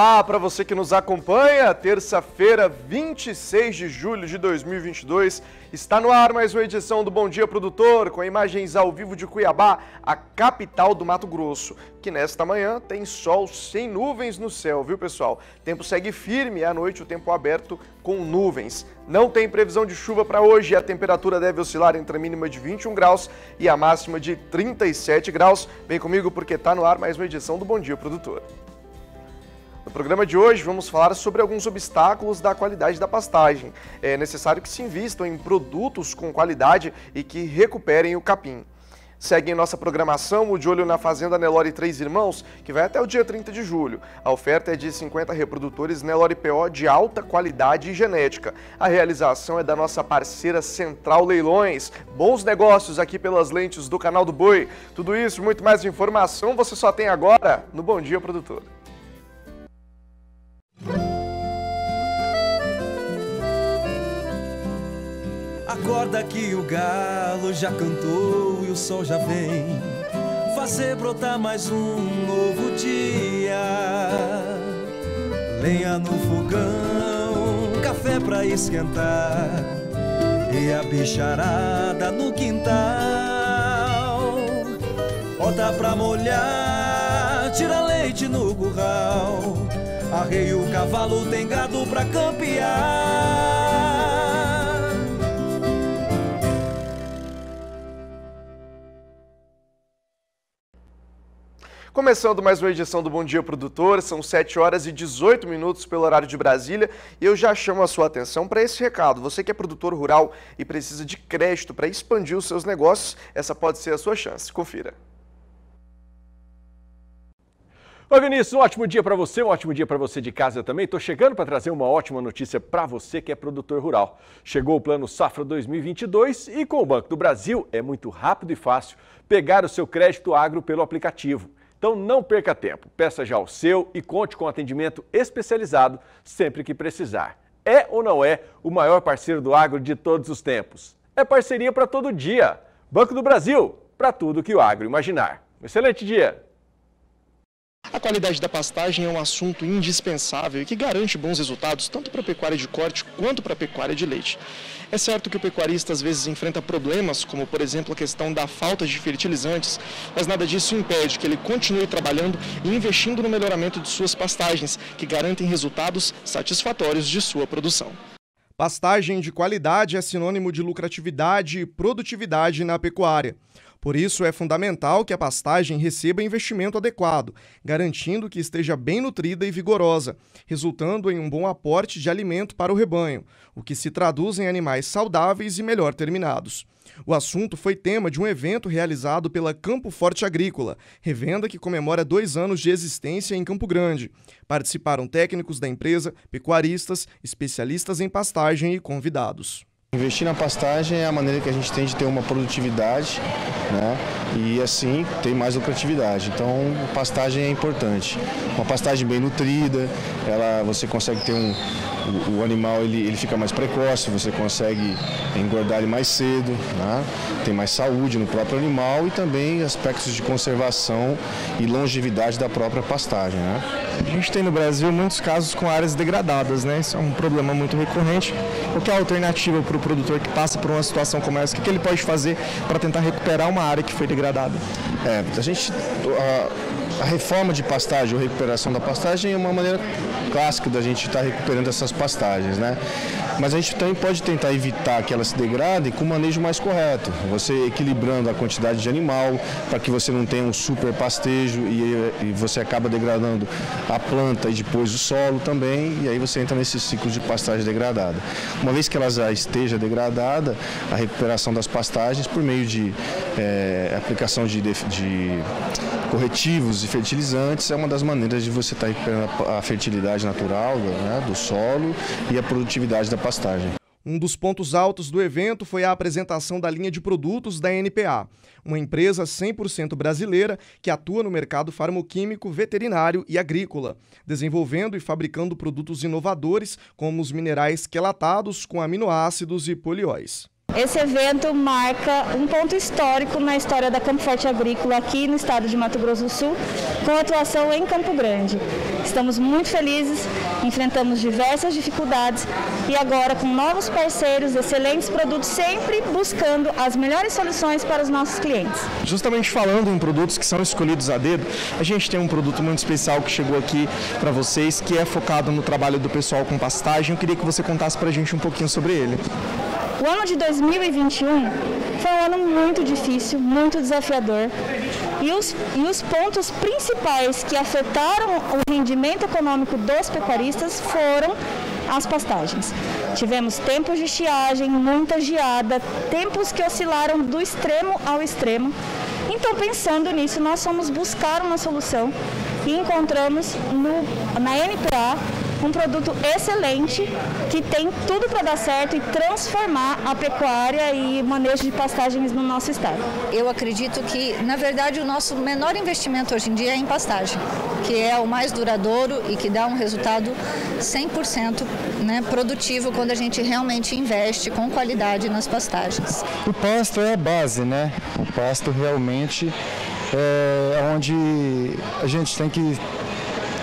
Olá para você que nos acompanha. Terça-feira, 26 de julho de 2022, está no ar mais uma edição do Bom Dia Produtor, com imagens ao vivo de Cuiabá, a capital do Mato Grosso, que nesta manhã tem sol sem nuvens no céu, viu, pessoal? tempo segue firme, é à noite o tempo aberto com nuvens. Não tem previsão de chuva para hoje, a temperatura deve oscilar entre a mínima de 21 graus e a máxima de 37 graus. Vem comigo porque está no ar mais uma edição do Bom Dia Produtor. No programa de hoje vamos falar sobre alguns obstáculos da qualidade da pastagem. É necessário que se invistam em produtos com qualidade e que recuperem o capim. Segue em nossa programação o De Olho na Fazenda Nelore Três Irmãos, que vai até o dia 30 de julho. A oferta é de 50 reprodutores Nelore PO de alta qualidade e genética. A realização é da nossa parceira Central Leilões. Bons negócios aqui pelas lentes do canal do Boi. Tudo isso e muito mais informação você só tem agora no Bom Dia Produtor. Acorda que o galo já cantou e o sol já vem fazer brotar mais um novo dia. Lenha no fogão, café pra esquentar e a bicharada no quintal. Bota pra molhar, tira Arrei o cavalo, tem gado pra campear. Começando mais uma edição do Bom Dia Produtor, são 7 horas e 18 minutos pelo horário de Brasília e eu já chamo a sua atenção para esse recado. Você que é produtor rural e precisa de crédito para expandir os seus negócios, essa pode ser a sua chance. Confira. Oi, Vinícius, um ótimo dia para você, um ótimo dia para você de casa também. Estou chegando para trazer uma ótima notícia para você que é produtor rural. Chegou o Plano Safra 2022 e com o Banco do Brasil é muito rápido e fácil pegar o seu crédito agro pelo aplicativo. Então não perca tempo, peça já o seu e conte com atendimento especializado sempre que precisar. É ou não é o maior parceiro do agro de todos os tempos? É parceria para todo dia. Banco do Brasil, para tudo que o agro imaginar. Um excelente dia! A qualidade da pastagem é um assunto indispensável e que garante bons resultados tanto para a pecuária de corte quanto para a pecuária de leite. É certo que o pecuarista às vezes enfrenta problemas, como por exemplo a questão da falta de fertilizantes, mas nada disso impede que ele continue trabalhando e investindo no melhoramento de suas pastagens, que garantem resultados satisfatórios de sua produção. Pastagem de qualidade é sinônimo de lucratividade e produtividade na pecuária. Por isso, é fundamental que a pastagem receba investimento adequado, garantindo que esteja bem nutrida e vigorosa, resultando em um bom aporte de alimento para o rebanho, o que se traduz em animais saudáveis e melhor terminados. O assunto foi tema de um evento realizado pela Campo Forte Agrícola, revenda que comemora dois anos de existência em Campo Grande. Participaram técnicos da empresa, pecuaristas, especialistas em pastagem e convidados. Investir na pastagem é a maneira que a gente tem de ter uma produtividade né? e assim tem mais lucratividade. Então pastagem é importante. Uma pastagem bem nutrida, ela, você consegue ter um, o, o, animal ele, ele fica mais precoce, você consegue engordar ele mais cedo, né? tem mais saúde no próprio animal e também aspectos de conservação e longevidade da própria pastagem. Né? A gente tem no Brasil muitos casos com áreas degradadas, né? Isso é um problema muito recorrente. Qual é a alternativa para o produtor que passa por uma situação como essa? O que, que ele pode fazer para tentar recuperar uma área que foi degradada? É, a gente. A a reforma de pastagem ou recuperação da pastagem é uma maneira clássica da gente estar tá recuperando essas pastagens, né? Mas a gente também pode tentar evitar que elas se degradem com o um manejo mais correto, você equilibrando a quantidade de animal para que você não tenha um super pastejo e, e você acaba degradando a planta e depois o solo também, e aí você entra nesse ciclo de pastagem degradada. Uma vez que ela já esteja degradada, a recuperação das pastagens por meio de é, aplicação de, de corretivos e fertilizantes é uma das maneiras de você estar tá recuperando a fertilidade natural né, do solo e a produtividade da pastagem. Um dos pontos altos do evento foi a apresentação da linha de produtos da NPA, uma empresa 100% brasileira que atua no mercado farmoquímico, veterinário e agrícola, desenvolvendo e fabricando produtos inovadores como os minerais quelatados com aminoácidos e polióis. Esse evento marca um ponto histórico na história da Campo Forte Agrícola aqui no estado de Mato Grosso do Sul, com atuação em Campo Grande. Estamos muito felizes, enfrentamos diversas dificuldades e agora com novos parceiros, excelentes produtos, sempre buscando as melhores soluções para os nossos clientes. Justamente falando em produtos que são escolhidos a dedo, a gente tem um produto muito especial que chegou aqui para vocês, que é focado no trabalho do pessoal com pastagem. Eu queria que você contasse para a gente um pouquinho sobre ele. O ano de 2020 2021 foi um ano muito difícil, muito desafiador. E os, e os pontos principais que afetaram o rendimento econômico dos pecuaristas foram as pastagens. Tivemos tempos de estiagem, muita geada, tempos que oscilaram do extremo ao extremo. Então, pensando nisso, nós fomos buscar uma solução e encontramos no, na NPA um produto excelente que tem tudo para dar certo e transformar a pecuária e manejo de pastagens no nosso estado. Eu acredito que, na verdade, o nosso menor investimento hoje em dia é em pastagem, que é o mais duradouro e que dá um resultado 100% né, produtivo quando a gente realmente investe com qualidade nas pastagens. O pasto é a base, né? O pasto realmente é onde a gente tem que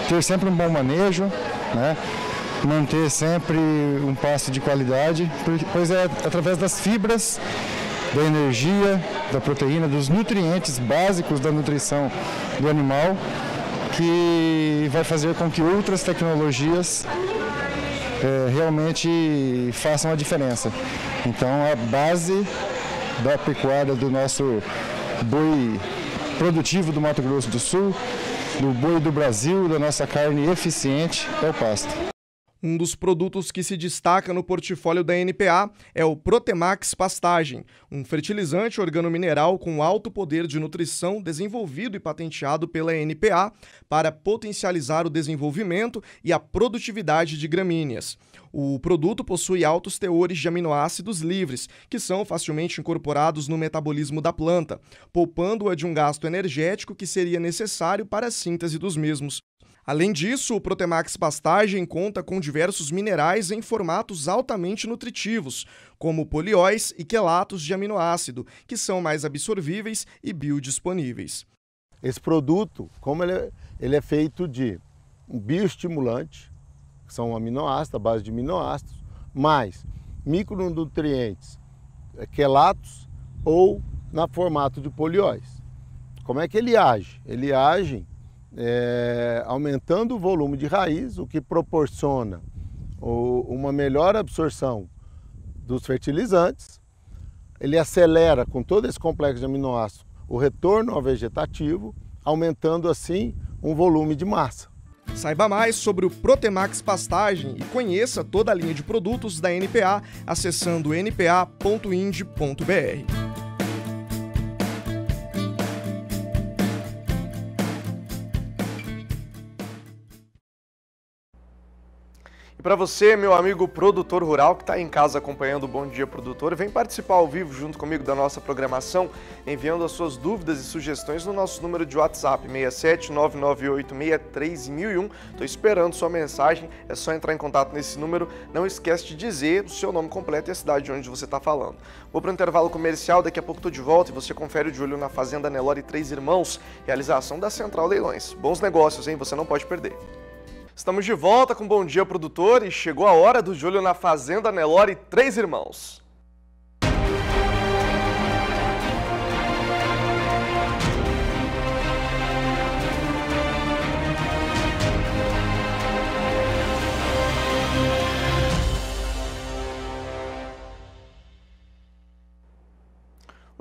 ter sempre um bom manejo, né? manter sempre um passo de qualidade, pois é através das fibras, da energia, da proteína, dos nutrientes básicos da nutrição do animal que vai fazer com que outras tecnologias é, realmente façam a diferença. Então a base da pecuária do nosso boi produtivo do Mato Grosso do Sul do boi do Brasil, da nossa carne eficiente, é o pasto. Um dos produtos que se destaca no portfólio da NPA é o Protemax Pastagem, um fertilizante organomineral com alto poder de nutrição desenvolvido e patenteado pela NPA para potencializar o desenvolvimento e a produtividade de gramíneas. O produto possui altos teores de aminoácidos livres, que são facilmente incorporados no metabolismo da planta, poupando-a de um gasto energético que seria necessário para a síntese dos mesmos. Além disso, o Protemax Pastagem conta com diversos minerais em formatos altamente nutritivos, como polióis e quelatos de aminoácido, que são mais absorvíveis e biodisponíveis. Esse produto, como ele é, ele é feito de um bioestimulante, que são aminoácidos, a base de aminoácidos, mais micronutrientes, é, quelatos ou na formato de polióis. Como é que ele age? Ele age é, aumentando o volume de raiz, o que proporciona o, uma melhor absorção dos fertilizantes. Ele acelera com todo esse complexo de aminoácidos o retorno ao vegetativo, aumentando assim um volume de massa. Saiba mais sobre o Protemax Pastagem e conheça toda a linha de produtos da NPA acessando npa.ind.br. para você, meu amigo produtor rural que está em casa acompanhando o Bom Dia Produtor, vem participar ao vivo junto comigo da nossa programação, enviando as suas dúvidas e sugestões no nosso número de WhatsApp 67998-63001. Estou esperando sua mensagem, é só entrar em contato nesse número. Não esquece de dizer o seu nome completo e a cidade de onde você está falando. Vou para o intervalo comercial, daqui a pouco estou de volta e você confere o de olho na Fazenda Nelore Três Irmãos, realização da Central Leilões. Bons negócios, hein? Você não pode perder. Estamos de volta com Bom Dia Produtor e chegou a hora do Júlio na Fazenda Nelore Três Irmãos.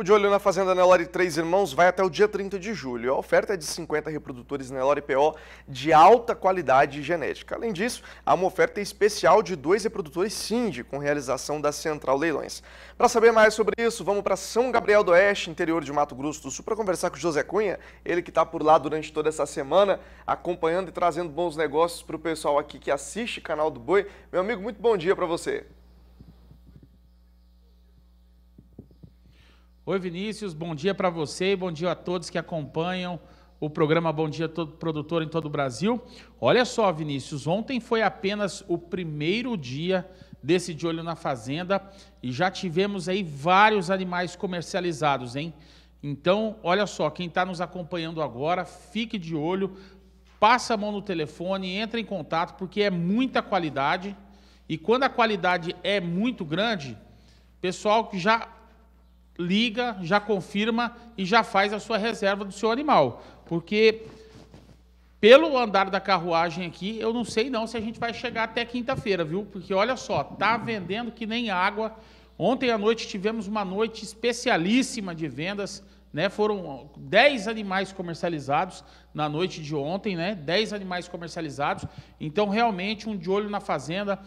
de olho na Fazenda Nelore Três Irmãos vai até o dia 30 de julho. A oferta é de 50 reprodutores Nelore PO de alta qualidade genética. Além disso, há uma oferta especial de dois reprodutores Cindy com realização da Central Leilões. Para saber mais sobre isso, vamos para São Gabriel do Oeste, interior de Mato Grosso do Sul, para conversar com José Cunha, ele que está por lá durante toda essa semana, acompanhando e trazendo bons negócios para o pessoal aqui que assiste Canal do Boi. Meu amigo, muito bom dia para você. Oi, Vinícius, bom dia para você e bom dia a todos que acompanham o programa Bom Dia Todo Produtor em todo o Brasil. Olha só, Vinícius, ontem foi apenas o primeiro dia desse De Olho na Fazenda e já tivemos aí vários animais comercializados, hein? Então, olha só, quem está nos acompanhando agora, fique de olho, passa a mão no telefone, entra em contato, porque é muita qualidade. E quando a qualidade é muito grande, pessoal que já liga, já confirma e já faz a sua reserva do seu animal. Porque pelo andar da carruagem aqui, eu não sei não se a gente vai chegar até quinta-feira, viu? Porque olha só, tá vendendo que nem água. Ontem à noite tivemos uma noite especialíssima de vendas, né? Foram 10 animais comercializados na noite de ontem, né? 10 animais comercializados. Então, realmente um de olho na fazenda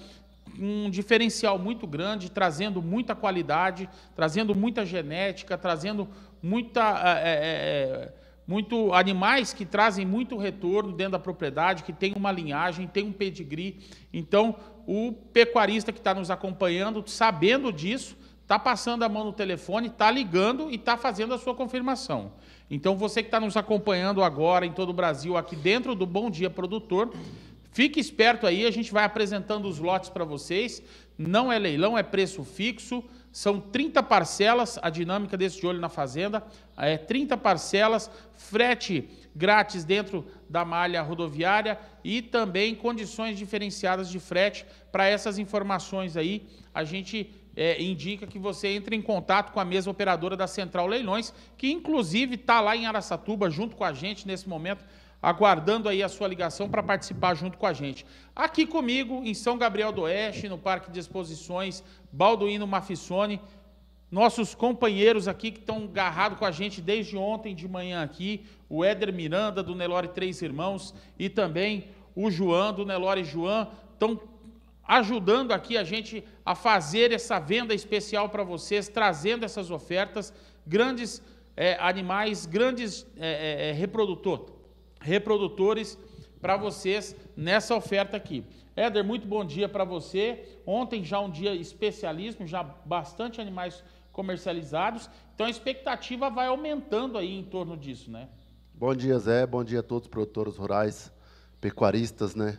um diferencial muito grande, trazendo muita qualidade, trazendo muita genética, trazendo muita, é, é, muito animais que trazem muito retorno dentro da propriedade, que tem uma linhagem, tem um pedigree. Então, o pecuarista que está nos acompanhando, sabendo disso, está passando a mão no telefone, está ligando e está fazendo a sua confirmação. Então, você que está nos acompanhando agora em todo o Brasil, aqui dentro do Bom Dia Produtor, Fique esperto aí, a gente vai apresentando os lotes para vocês. Não é leilão, é preço fixo. São 30 parcelas, a dinâmica desse de olho na fazenda é 30 parcelas, frete grátis dentro da malha rodoviária e também condições diferenciadas de frete. Para essas informações aí, a gente é, indica que você entre em contato com a mesma operadora da Central Leilões, que inclusive está lá em Araçatuba junto com a gente nesse momento aguardando aí a sua ligação para participar junto com a gente. Aqui comigo, em São Gabriel do Oeste, no Parque de Exposições, Balduino Mafissone, nossos companheiros aqui que estão garrados com a gente desde ontem de manhã aqui, o Éder Miranda, do Nelore Três Irmãos, e também o João, do Nelore João, estão ajudando aqui a gente a fazer essa venda especial para vocês, trazendo essas ofertas, grandes é, animais, grandes é, é, reprodutor, reprodutores para vocês nessa oferta aqui. Éder, muito bom dia para você. Ontem já um dia especialíssimo, já bastante animais comercializados. Então a expectativa vai aumentando aí em torno disso, né? Bom dia, Zé. Bom dia a todos os produtores rurais, pecuaristas, né?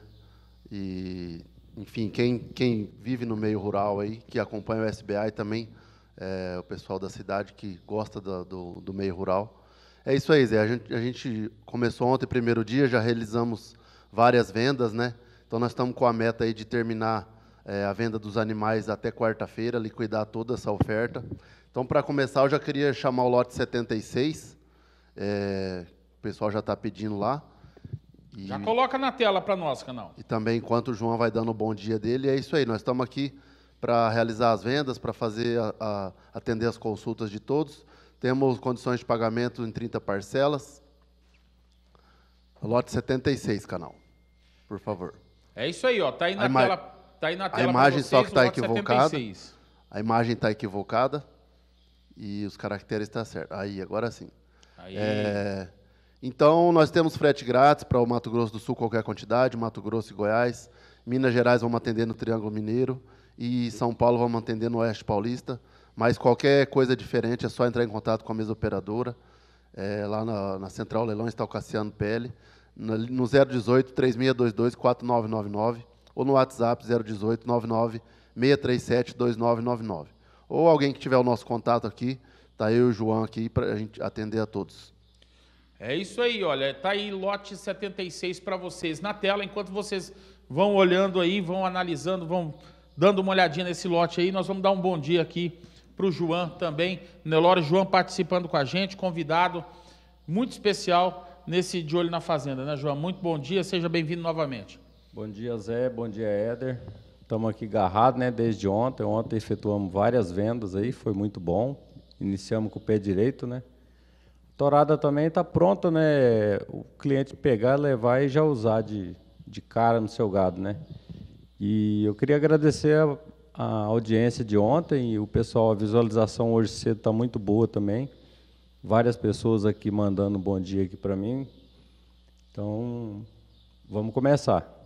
E, enfim, quem, quem vive no meio rural aí, que acompanha o SBA e também é, o pessoal da cidade que gosta do, do, do meio rural. É isso aí, Zé. A gente, a gente começou ontem, primeiro dia, já realizamos várias vendas, né? Então nós estamos com a meta aí de terminar é, a venda dos animais até quarta-feira, liquidar toda essa oferta. Então, para começar, eu já queria chamar o lote 76. É, o pessoal já está pedindo lá. E, já coloca na tela para nós, canal. E também, enquanto o João vai dando o bom dia dele, é isso aí. Nós estamos aqui para realizar as vendas, para fazer a, a, atender as consultas de todos. Temos condições de pagamento em 30 parcelas. Lote 76, canal. Por favor. É isso aí, ó. Tá aí na a tela. Tá aí na tela tá a imagem vocês, só que tá equivocada. 76. A imagem está equivocada e os caracteres estão tá certos. Aí, agora sim. Aí. É, então, nós temos frete grátis para o Mato Grosso do Sul, qualquer quantidade, Mato Grosso e Goiás. Minas Gerais vamos atender no Triângulo Mineiro e São Paulo vamos atender no Oeste Paulista. Mas qualquer coisa diferente é só entrar em contato com a mesa operadora. É, lá na, na, Central Leilão está o Cassiano Pele no, no 018 3622 4999 ou no WhatsApp 018 99 637 2999. Ou alguém que tiver o nosso contato aqui, tá eu e o João aqui para a gente atender a todos. É isso aí, olha, tá aí lote 76 para vocês na tela, enquanto vocês vão olhando aí, vão analisando, vão dando uma olhadinha nesse lote aí, nós vamos dar um bom dia aqui para o João também, Nelório João participando com a gente, convidado muito especial nesse De Olho na Fazenda, né, João? Muito bom dia, seja bem-vindo novamente. Bom dia, Zé, bom dia, Éder. Estamos aqui garrados, né, desde ontem. Ontem efetuamos várias vendas aí, foi muito bom. Iniciamos com o pé direito, né? Torada também está pronta, né? O cliente pegar, levar e já usar de, de cara no seu gado, né? E eu queria agradecer a, a audiência de ontem e o pessoal, a visualização hoje cedo está muito boa também. Várias pessoas aqui mandando bom dia aqui para mim. Então, vamos começar.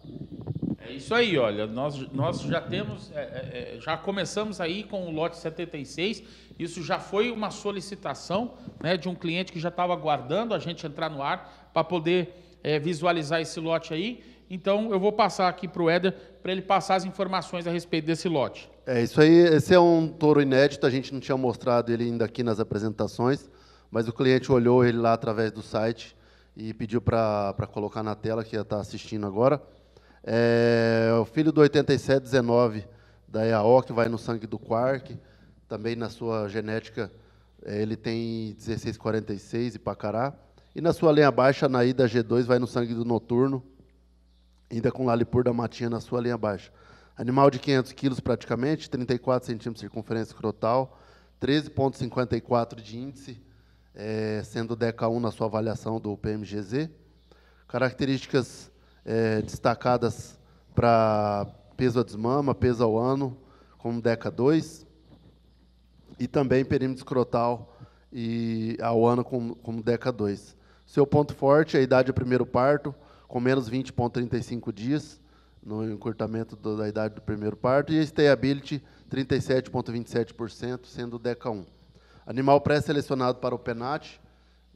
É isso aí, olha, nós, nós já temos, é, é, é já começamos aí com o lote 76, isso já foi uma solicitação né, de um cliente que já estava aguardando a gente entrar no ar para poder é, visualizar esse lote aí. Então eu vou passar aqui para o Éder para ele passar as informações a respeito desse lote. É isso aí. Esse é um touro inédito. A gente não tinha mostrado ele ainda aqui nas apresentações, mas o cliente olhou ele lá através do site e pediu para colocar na tela que está assistindo agora. É, o filho do 8719 da EAO, que vai no sangue do Quark, também na sua genética é, ele tem 1646 e Pacará. E na sua linha baixa, na ida G2, vai no sangue do Noturno, ainda com lalipur da matinha na sua linha baixa. Animal de 500 quilos praticamente, 34 centímetros de circunferência crotal, 13,54 de índice, é, sendo DECA 1 na sua avaliação do PMGZ. Características é, destacadas para peso a desmama, peso ao ano, como DECA 2, e também perímetro escrotal e ao ano como, como DECA 2. Seu ponto forte é a idade ao primeiro parto, com menos 20,35 dias, no encurtamento do, da idade do primeiro parto, e a stayability 37,27%, sendo DECA1. Animal pré-selecionado para o PENAT,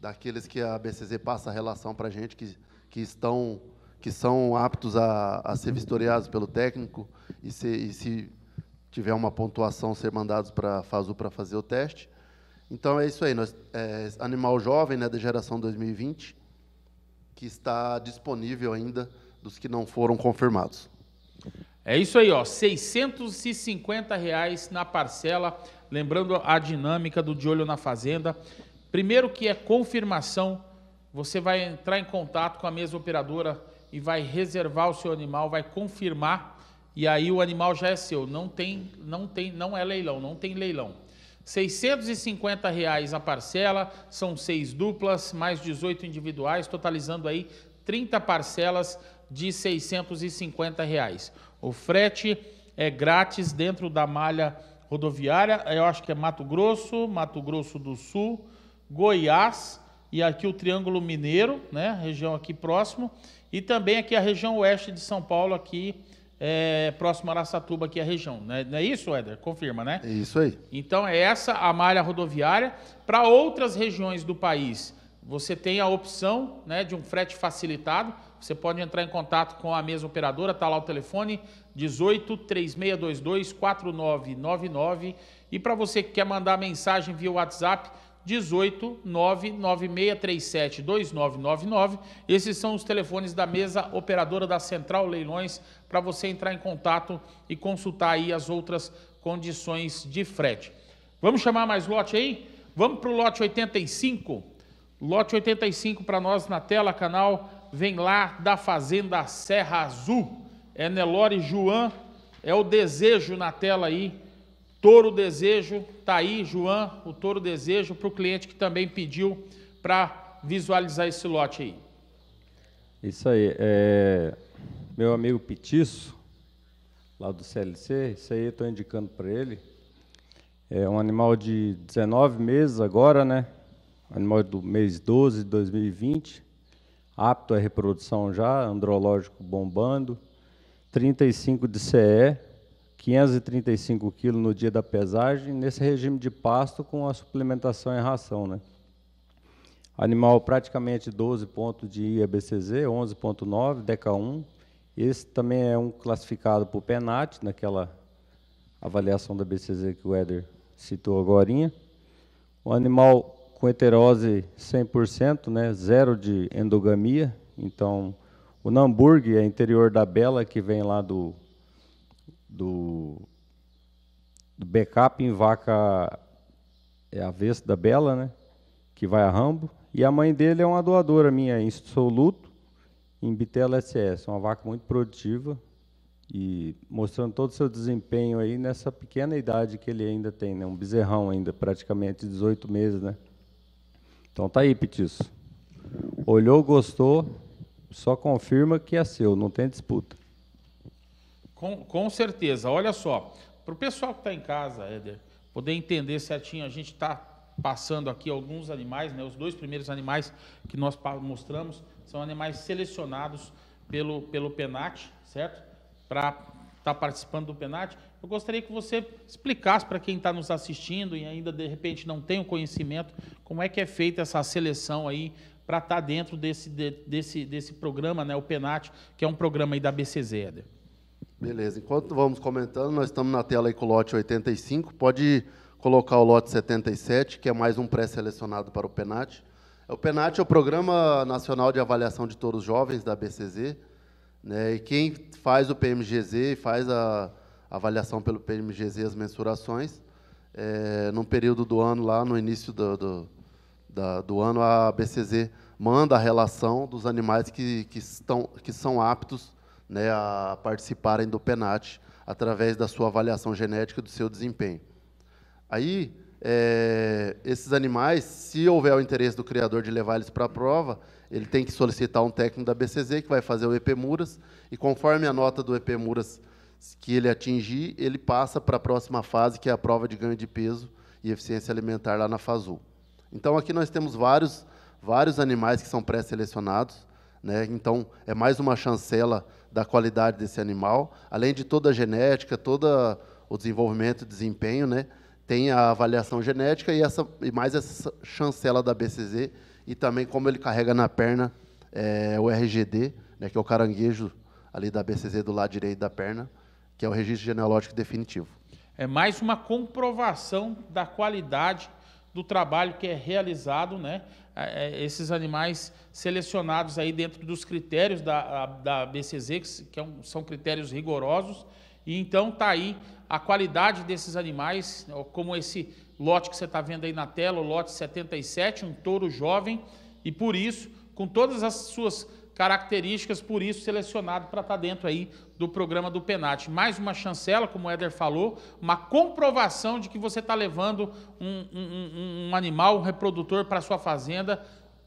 daqueles que a BCZ passa a relação para a gente, que, que, estão, que são aptos a, a ser vistoriados pelo técnico e se, e se tiver uma pontuação, ser mandados para a FASU para fazer o teste. Então, é isso aí. Nós, é, animal jovem, né, da geração 2020, que está disponível ainda dos que não foram confirmados. É isso aí, ó, 650 reais na parcela, lembrando a dinâmica do De Olho na Fazenda. Primeiro que é confirmação, você vai entrar em contato com a mesa operadora e vai reservar o seu animal, vai confirmar e aí o animal já é seu. Não tem, não tem, não é leilão, não tem leilão. 650 reais a parcela, são seis duplas, mais 18 individuais, totalizando aí 30 parcelas de 650 reais. O frete é grátis dentro da malha rodoviária, eu acho que é Mato Grosso, Mato Grosso do Sul, Goiás e aqui o Triângulo Mineiro, né, região aqui próximo, e também aqui a região oeste de São Paulo, aqui é, próximo a Araçatuba, aqui é a região. Né? Não é isso, Éder? Confirma, né? É isso aí. Então, é essa a malha rodoviária. Para outras regiões do país, você tem a opção né, de um frete facilitado. Você pode entrar em contato com a mesma operadora, está lá o telefone 18 3622 4999. E para você que quer mandar mensagem via WhatsApp, 18 2999. Esses são os telefones da mesa operadora da Central Leilões para você entrar em contato e consultar aí as outras condições de frete. Vamos chamar mais lote aí? Vamos para o lote 85. Lote 85 para nós na tela, canal. Vem lá da Fazenda Serra Azul. É Nelore João É o desejo na tela aí Touro Desejo, está aí, João, o Touro Desejo, para o cliente que também pediu para visualizar esse lote aí. Isso aí. É, meu amigo Petiço, lá do CLC, isso aí eu estou indicando para ele. É um animal de 19 meses agora, né? Animal do mês 12 de 2020. Apto à reprodução já, andrológico bombando. 35 de CE, 535 quilos no dia da pesagem, nesse regime de pasto com a suplementação em ração. Né? Animal praticamente 12 pontos de IABCZ, 11.9, DECA1. Esse também é um classificado por PENAT, naquela avaliação da BCZ que o Éder citou agora. O animal com heterose 100%, né, zero de endogamia. Então, o Namburg é interior da Bela, que vem lá do do, do backup em vaca é avesso da Bela, né? Que vai a Rambo. E a mãe dele é uma doadora minha, em soluto, em Bitela SS. É uma vaca muito produtiva e mostrando todo o seu desempenho aí nessa pequena idade que ele ainda tem, né? Um bezerrão ainda, praticamente 18 meses, né? Então tá aí, Petiço. Olhou, gostou, só confirma que é seu, não tem disputa. Com, com certeza. Olha só, para o pessoal que está em casa, Éder, poder entender certinho, a gente está passando aqui alguns animais, né? Os dois primeiros animais que nós mostramos são animais selecionados pelo, pelo PENAT, certo? Para estar tá participando do PENAT. Eu gostaria que você explicasse para quem está nos assistindo e ainda de repente não tem o conhecimento como é que é feita essa seleção aí para estar tá dentro desse, de, desse, desse programa, né? O PENAT, que é um programa aí da BCZ, Éder. Beleza. Enquanto vamos comentando, nós estamos na tela aí com o lote 85. Pode colocar o lote 77, que é mais um pré-selecionado para o PENAT. O PENAT é o Programa Nacional de Avaliação de os Jovens da BCZ. Né? E quem faz o PMGZ, faz a avaliação pelo PMGZ, as mensurações, é, num período do ano, lá no início do, do, da, do ano, a BCZ manda a relação dos animais que, que, estão, que são aptos né, a participarem do PENAT através da sua avaliação genética do seu desempenho. Aí, é, esses animais, se houver o interesse do criador de levar eles para a prova, ele tem que solicitar um técnico da BCZ que vai fazer o EP Muras, e conforme a nota do EP Muras que ele atingir, ele passa para a próxima fase, que é a prova de ganho de peso e eficiência alimentar lá na FASUL. Então, aqui nós temos vários, vários animais que são pré-selecionados, né? então é mais uma chancela da qualidade desse animal, além de toda a genética, todo o desenvolvimento, desempenho, né? Tem a avaliação genética e, essa, e mais essa chancela da BCZ e também como ele carrega na perna é, o RGD, né, que é o caranguejo ali da BCZ do lado direito da perna, que é o registro genealógico definitivo. É mais uma comprovação da qualidade do trabalho que é realizado, né? esses animais selecionados aí dentro dos critérios da, da BCZ, que é são critérios rigorosos, e então está aí a qualidade desses animais, como esse lote que você está vendo aí na tela, o lote 77, um touro jovem, e por isso, com todas as suas características, por isso selecionado para estar tá dentro aí do programa do Penat. Mais uma chancela, como o Éder falou, uma comprovação de que você está levando um, um, um, animal, um reprodutor para sua fazenda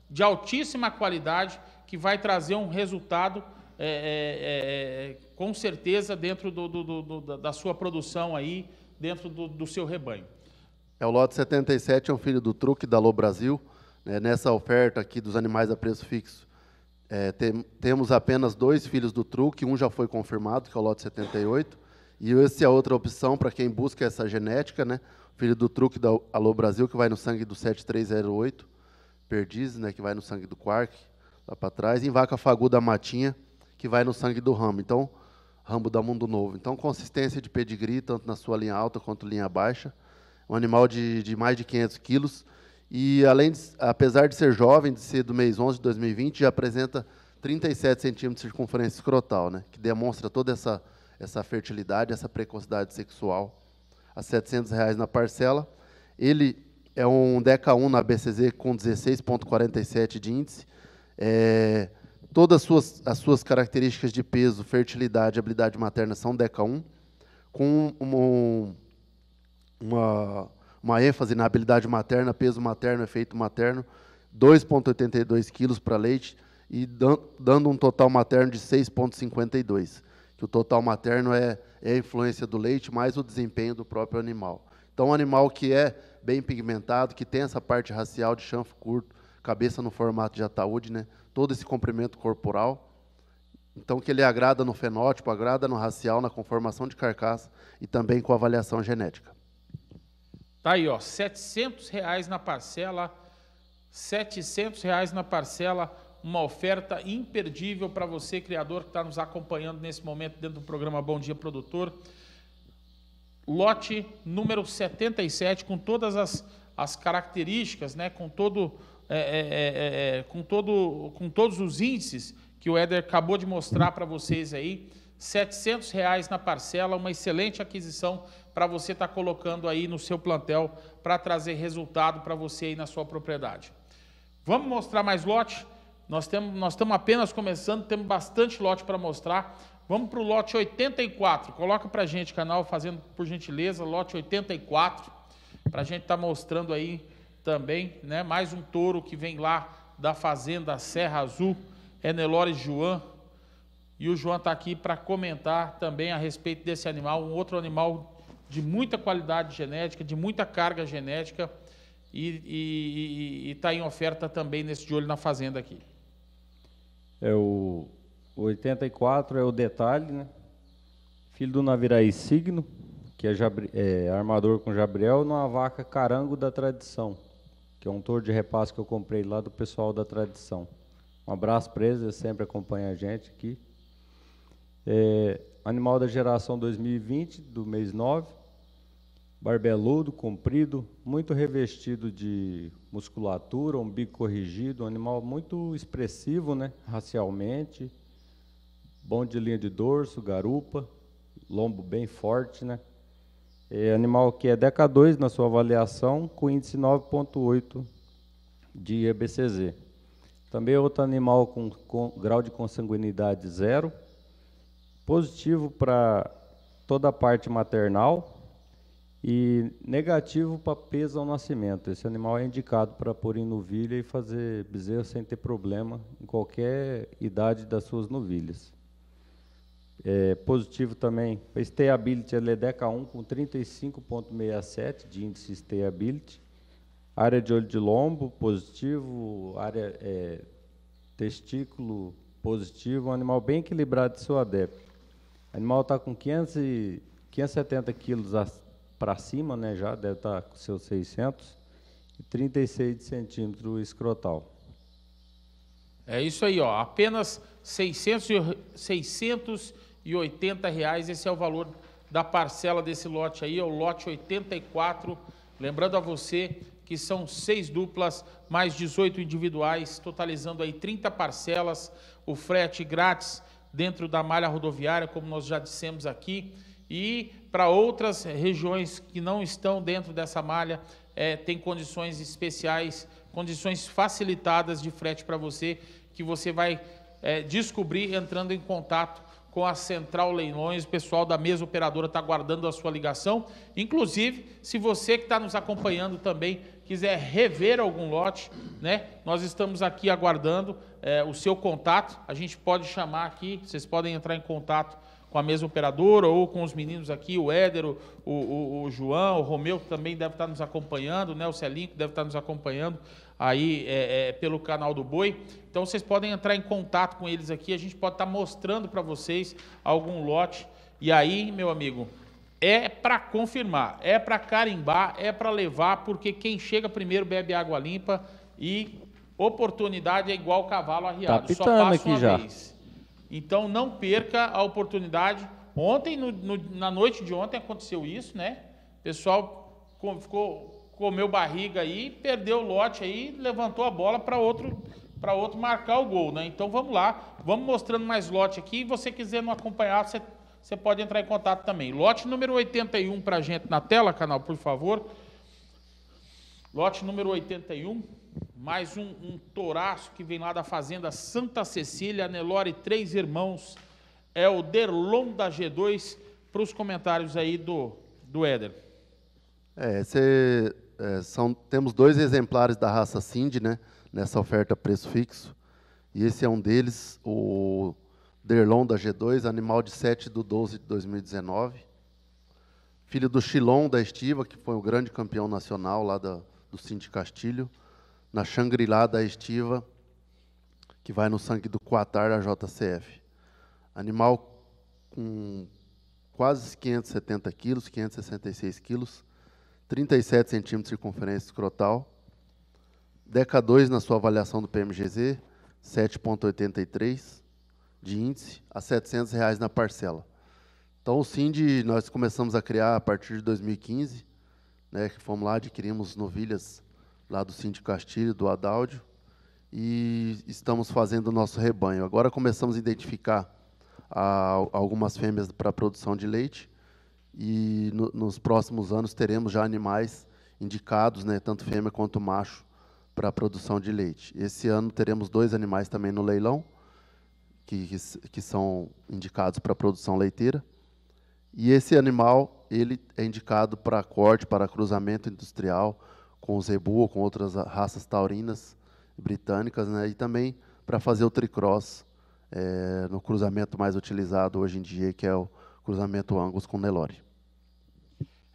de altíssima qualidade, que vai trazer um resultado é, é, é, é com certeza dentro do, do, do, da sua produção aí, dentro do, seu rebanho. É o lote 77, é um filho do truque da Lô Brasil. Né? nessa oferta aqui dos animais a preço fixo, é, temos apenas dois filhos do truque, um já foi confirmado, que é o lote 78, e essa é a outra opção para quem busca essa genética, né? Filho do truque da Alô Brasil, que vai no sangue do 7308, perdiz, né, que vai no sangue do quark, lá para trás, e em vaca faguda matinha, que vai no sangue do ramo. Então, rambo da mundo novo. Então, consistência de pedigree, tanto na sua linha alta quanto linha baixa. Um animal de, de mais de 500 quilos, e, além de, apesar de ser jovem, de ser do mês 11 de 2020, já apresenta 37 centímetros de circunferência escrotal, né, que demonstra toda essa, essa fertilidade, essa precocidade sexual. A R$ reais na parcela. Ele é um DECA 1 na BCZ com 16,47 de índice. É, todas as suas, as suas características de peso, fertilidade, habilidade materna são DECA 1, com uma, uma uma ênfase na habilidade materna, peso materno, efeito materno, 2,82 quilos para leite e dando um total materno de 6,52, que o total materno é, é a influência do leite mais o desempenho do próprio animal. Então, um animal que é bem pigmentado, que tem essa parte racial de chanfo curto, cabeça no formato de ataúde, né? todo esse comprimento corporal, então que ele agrada no fenótipo, agrada no racial, na conformação de carcaça e também com avaliação genética. Tá aí, ó, 700 reais na parcela, 700 reais na parcela, uma oferta imperdível para você, criador, que está nos acompanhando nesse momento dentro do programa Bom Dia Produtor. Lote número 77, com todas as, as características, né, com, todo, é é, é, é, é, com, todo, com todos os índices que o Éder acabou de mostrar para vocês aí. R$ 700 reais na parcela, uma excelente aquisição para você estar tá colocando aí no seu plantel para trazer resultado para você aí na sua propriedade. Vamos mostrar mais lote? Nós temos, nós estamos apenas começando, temos bastante lote para mostrar. Vamos para o lote 84. Coloca para a gente, canal, fazendo por gentileza, lote 84, para a gente estar tá mostrando aí também, né? Mais um touro que vem lá da fazenda Serra Azul, é Nelores João. E o João está aqui para comentar também a respeito desse animal, um outro animal de muita qualidade genética, de muita carga genética e está em oferta também nesse de olho na fazenda aqui. É o 84 é o detalhe, né? Filho do Naviraí Signo, que é, jabri, é armador com Jabriel, numa vaca carango da tradição, que é um touro de repasse que eu comprei lá do pessoal da tradição. Um abraço preso, ele sempre acompanha a gente aqui. É, animal da geração 2020, do mês 9 barbeludo, comprido, muito revestido de musculatura, umbigo corrigido, um animal muito expressivo, né, racialmente, bom de linha de dorso, garupa, lombo bem forte, né? É animal que é DK2 na sua avaliação, com índice 9.8 de EBCZ. Também é outro animal com, com grau de consanguinidade zero, positivo para toda a parte maternal, e negativo para peso ao nascimento. Esse animal é indicado para pôr em novilha e fazer bezerro sem ter problema em qualquer idade das suas novilhas. É, positivo também, stayability é LEDECA 1 com 35,67 de índice stayability. Área de olho de lombo, positivo. Área é, testículo, positivo. Um animal bem equilibrado de seu adepto. O animal está com 500 e, 570 quilos para cima, né, já deve estar tá com seus 600, e 36 de centímetro escrotal. É isso aí, ó, apenas R$ 680 reais, esse é o valor da parcela desse lote aí, é o lote 84. Lembrando a você que são seis duplas, mais 18 individuais, totalizando aí 30 parcelas, o frete grátis dentro da malha rodoviária, como nós já dissemos aqui e para outras regiões que não estão dentro dessa malha, é, tem condições especiais, condições facilitadas de frete para você, que você vai é, descobrir entrando em contato com a Central Leilões. O pessoal da mesa operadora está guardando a sua ligação. Inclusive, se você que está nos acompanhando também quiser rever algum lote, né? Nós estamos aqui aguardando é, o seu contato. A gente pode chamar aqui, vocês podem entrar em contato com a mesma operadora ou com os meninos aqui, o Éder, o, o, o João, o Romeu, que também deve estar nos acompanhando, né? o Celinho, que deve estar nos acompanhando aí é, é, pelo canal do Boi. Então vocês podem entrar em contato com eles aqui, a gente pode estar mostrando para vocês algum lote. E aí, meu amigo, é para confirmar, é para carimbar, é para levar, porque quem chega primeiro bebe água limpa e oportunidade é igual cavalo arriado, tá pitando só passa aqui já. Vez. Então não perca a oportunidade. Ontem, no, no, na noite de ontem, aconteceu isso, né? O pessoal com, ficou, comeu barriga aí, perdeu o lote aí, levantou a bola para outro para outro marcar o gol, né? Então vamos lá, vamos mostrando mais lote aqui. E você quiser não acompanhar, você, você pode entrar em contato também. Lote número 81 para gente na tela, canal, por favor. Lote número 81 mais um, um toraço que vem lá da fazenda Santa Cecília, Nelore Três Irmãos, é o Derlon da G2, para os comentários aí do, do Éder. É, é, são, temos dois exemplares da raça Cindy, né, nessa oferta preço fixo, e esse é um deles, o Derlon da G2, animal de 7 de 12 de 2019, filho do Chilon da Estiva, que foi o grande campeão nacional lá da, do Cindy Castilho, na Xangri-Lá da Estiva, que vai no sangue do Quatar da JCF. Animal com quase 570 quilos, 566 quilos, 37 centímetros de circunferência escrotal. Deca 2 na sua avaliação do PMGZ, 7,83 de índice a R$ 700 reais na parcela. Então, o Cindy nós começamos a criar a partir de 2015, né, que fomos lá, adquirimos novilhas lá do Síndico Castilho, do Adáudio, e estamos fazendo o nosso rebanho. Agora começamos a identificar a, algumas fêmeas para a produção de leite, e no, nos próximos anos teremos já animais indicados, né, tanto fêmea quanto macho, para a produção de leite. Esse ano teremos dois animais também no leilão, que, que, que são indicados para a produção leiteira. E esse animal ele é indicado para corte, para cruzamento industrial, com os Zebu ou com outras raças taurinas britânicas, né? E também para fazer o tricross é, no cruzamento mais utilizado hoje em dia, que é o cruzamento Angus com Nelore.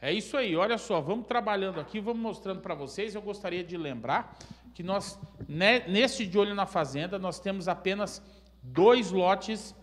É isso aí, olha só, vamos trabalhando aqui, vamos mostrando para vocês. Eu gostaria de lembrar que nós, né, neste De Olho na Fazenda, nós temos apenas dois lotes,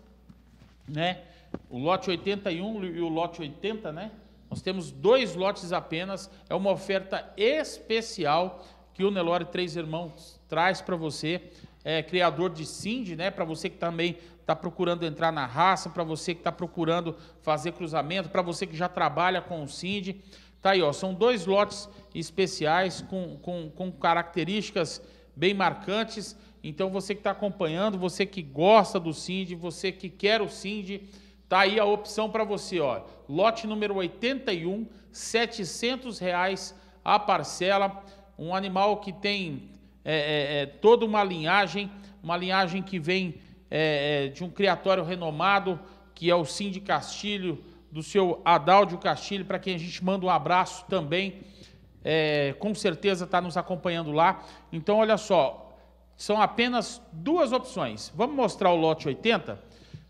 né? O lote 81 e o lote 80, né? Nós temos dois lotes apenas, é uma oferta especial que o Nelore Três Irmãos traz para você, é, criador de Cindy, né? Para você que também está procurando entrar na raça, para você que está procurando fazer cruzamento, para você que já trabalha com o Cindy. Tá aí, ó, são dois lotes especiais com, com, com características bem marcantes. Então, você que está acompanhando, você que gosta do Cindy, você que quer o Cindy, Tá aí a opção para você, ó. Lote número 81, 700 reais a parcela. Um animal que tem é, é, é toda uma linhagem, uma linhagem que vem é, é, de um criatório renomado, que é o Sim de Castilho, do seu Adaldo Castilho, para quem a gente manda um abraço também. É, com certeza está nos acompanhando lá. Então, olha só, são apenas duas opções. Vamos mostrar o lote 80?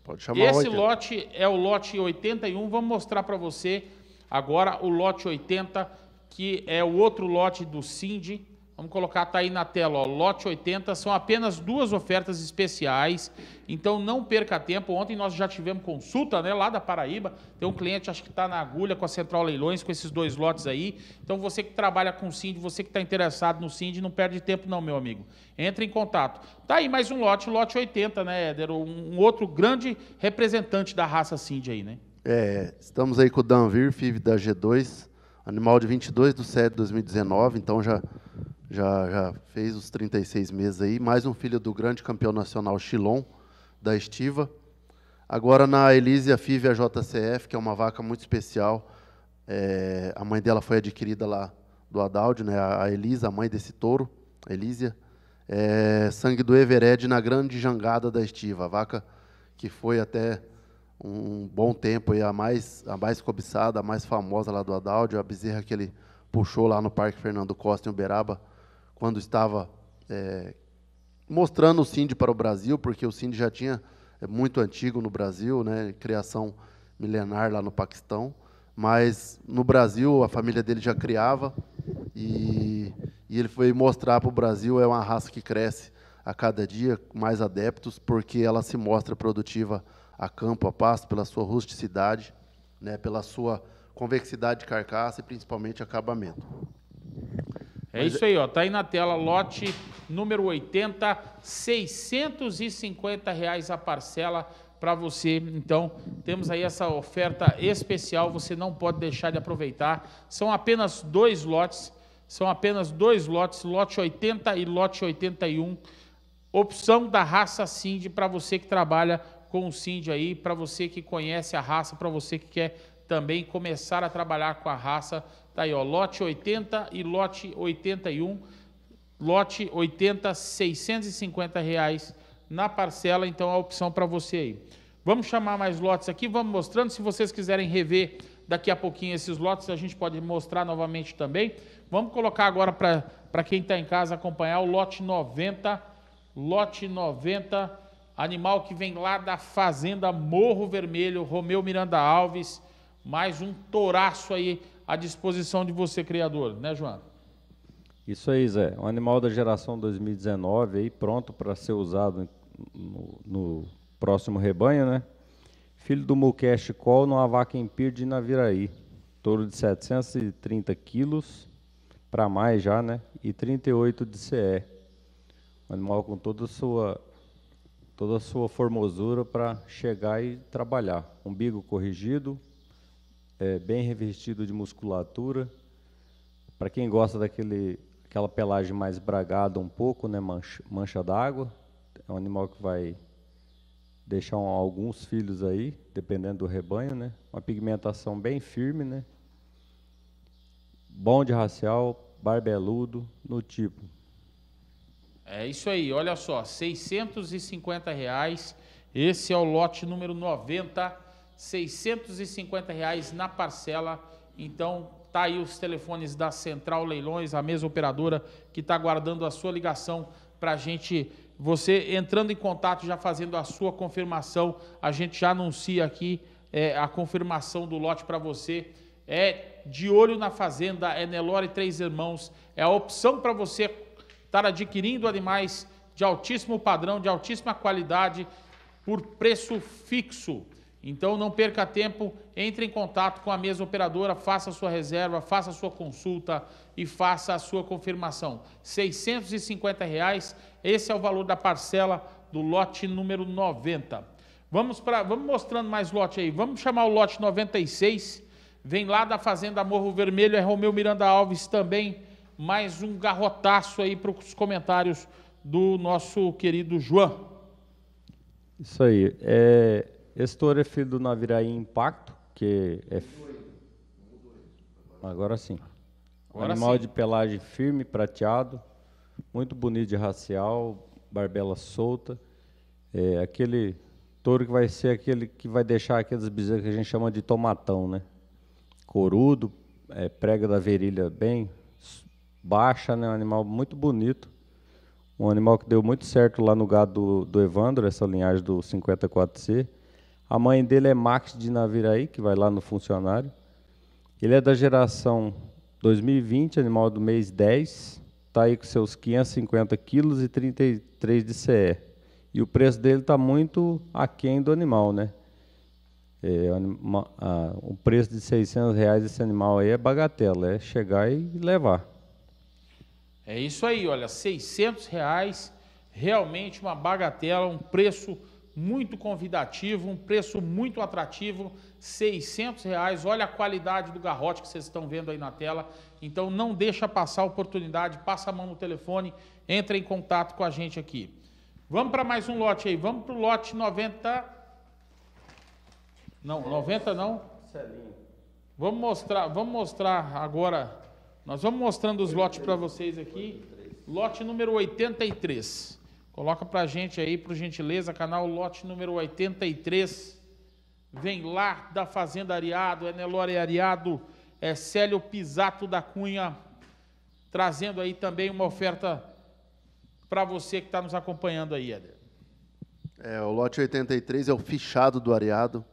Pode chamar Esse lote é o lote 81. Vamos mostrar para você agora o lote 80, que é o outro lote do Cindy Vamos colocar, está aí na tela, ó, lote 80, são apenas duas ofertas especiais, então não perca tempo. Ontem nós já tivemos consulta, né, lá da Paraíba, tem um cliente, acho que está na agulha com a Central Leilões, com esses dois lotes aí. Então você que trabalha com cind, você que está interessado no cind, não perde tempo não, meu amigo. Entre em contato. Tá aí mais um lote, lote 80, né, Éder? Um, outro grande representante da raça cind aí, né? É, estamos aí com o Danvir, FIV da G2, animal de 22 do SED 2019, então já já, já fez os 36 meses aí, mais um filho do grande campeão nacional Chilon, da Estiva. Agora na Elísia Fívia JCF, que é uma vaca muito especial, é, a mãe dela foi adquirida lá do Adaldo, né, a Elisa, a mãe desse touro, Elísia, é, sangue do Evered na grande jangada da Estiva, a vaca que foi até um bom tempo e a mais a mais cobiçada, a mais famosa lá do Adaldo, a bezerra que ele puxou lá no Parque Fernando Costa em Uberaba, quando estava é, mostrando o Cindy para o Brasil, porque o Cindy já tinha é muito antigo no Brasil, né, criação milenar lá no Paquistão, mas no Brasil a família dele já criava e, e ele foi mostrar para o Brasil é uma raça que cresce a cada dia mais adeptos, porque ela se mostra produtiva a campo, a pasto, pela sua rusticidade, né, pela sua convexidade de carcaça e principalmente acabamento. É Mas... isso aí, ó. Tá aí na tela, lote número 80, 650 reais a parcela para você. Então, temos aí essa oferta especial, você não pode deixar de aproveitar. São apenas dois lotes, são apenas dois lotes, lote 80 e lote 81. Opção da raça Cindy para você que trabalha com o Cindy aí, para você que conhece a raça, para você que quer também começar a trabalhar com a raça. Tá aí, ó, lote 80 e lote 81, lote 80, 650 reais na parcela, então a opção para você aí. Vamos chamar mais lotes aqui, vamos mostrando. Se vocês quiserem rever daqui a pouquinho esses lotes, a gente pode mostrar novamente também. Vamos colocar agora para quem está em casa acompanhar o lote 90, lote 90, animal que vem lá da Fazenda Morro Vermelho, Romeu Miranda Alves, mais um toraço aí à disposição de você, criador, né, João? Isso aí, Zé. Um animal da geração 2019 aí, pronto para ser usado no, no, próximo rebanho, né? Filho do Mukesh Col numa vaca em de Naviraí. Touro de 730 quilos, para mais já, né? E 38 de CE. Um animal com toda a sua toda a sua formosura para chegar e trabalhar. Umbigo corrigido, é, bem revestido de musculatura. Para quem gosta daquele aquela pelagem mais bragada um pouco, né, mancha, mancha d'água, é um animal que vai deixar um, alguns filhos aí, dependendo do rebanho, né? Uma pigmentação bem firme, né? Bom de racial, barbeludo, no tipo. É isso aí, olha só, 650 reais. Esse é o lote número 90 650 reais na parcela. Então, tá aí os telefones da Central Leilões, a mesma operadora que está guardando a sua ligação para a gente. Você entrando em contato, já fazendo a sua confirmação, a gente já anuncia aqui é, a confirmação do lote para você. É de olho na fazenda, é Nelore Três Irmãos, é a opção para você estar tá adquirindo animais de altíssimo padrão, de altíssima qualidade, por preço fixo. Então não perca tempo, entre em contato com a mesa operadora, faça a sua reserva, faça a sua consulta e faça a sua confirmação. R$ reais, esse é o valor da parcela do lote número 90. Vamos para, vamos mostrando mais lote aí. Vamos chamar o lote 96. Vem lá da fazenda Morro Vermelho, é Romeu Miranda Alves também. Mais um garrotaço aí para os comentários do nosso querido João. Isso aí. É, touro é filho do Naviraí Impacto, que é. Agora sim. Agora Animal sim. de pelagem firme, prateado, muito bonito de racial, barbela solta. É aquele touro que vai ser aquele que vai deixar aqueles bezerros que a gente chama de tomatão, né? Corudo, é, prega da virilha bem baixa, né? Um animal muito bonito. Um animal que deu muito certo lá no gado do, do Evandro, essa linhagem do 54C. A mãe dele é Max de Naviraí, que vai lá no funcionário. Ele é da geração 2020, animal do mês 10. Está aí com seus 550 quilos e 33 de CE. E o preço dele está muito aquém do animal, né? É, anima, o preço de 600 reais desse animal aí é bagatela, é chegar e levar. É isso aí, olha, 600 reais, realmente uma bagatela, um preço muito convidativo, um preço muito atrativo, 600 reais. Olha a qualidade do garrote que vocês estão vendo aí na tela. Então não deixa passar a oportunidade, passa a mão no telefone, entra em contato com a gente aqui. Vamos para mais um lote aí, vamos para o lote 90... Não, 90 não. Vamos mostrar, vamos mostrar agora, nós vamos mostrando os lotes para vocês aqui. Lote número 83. Coloca para a gente aí, por gentileza, canal lote número 83. Vem lá da Fazenda Ariado, é Nelore Ariado, é Célio Pisato da Cunha, trazendo aí também uma oferta para você que está nos acompanhando aí, Éder. É, o lote 83 é o fichado do Ariado,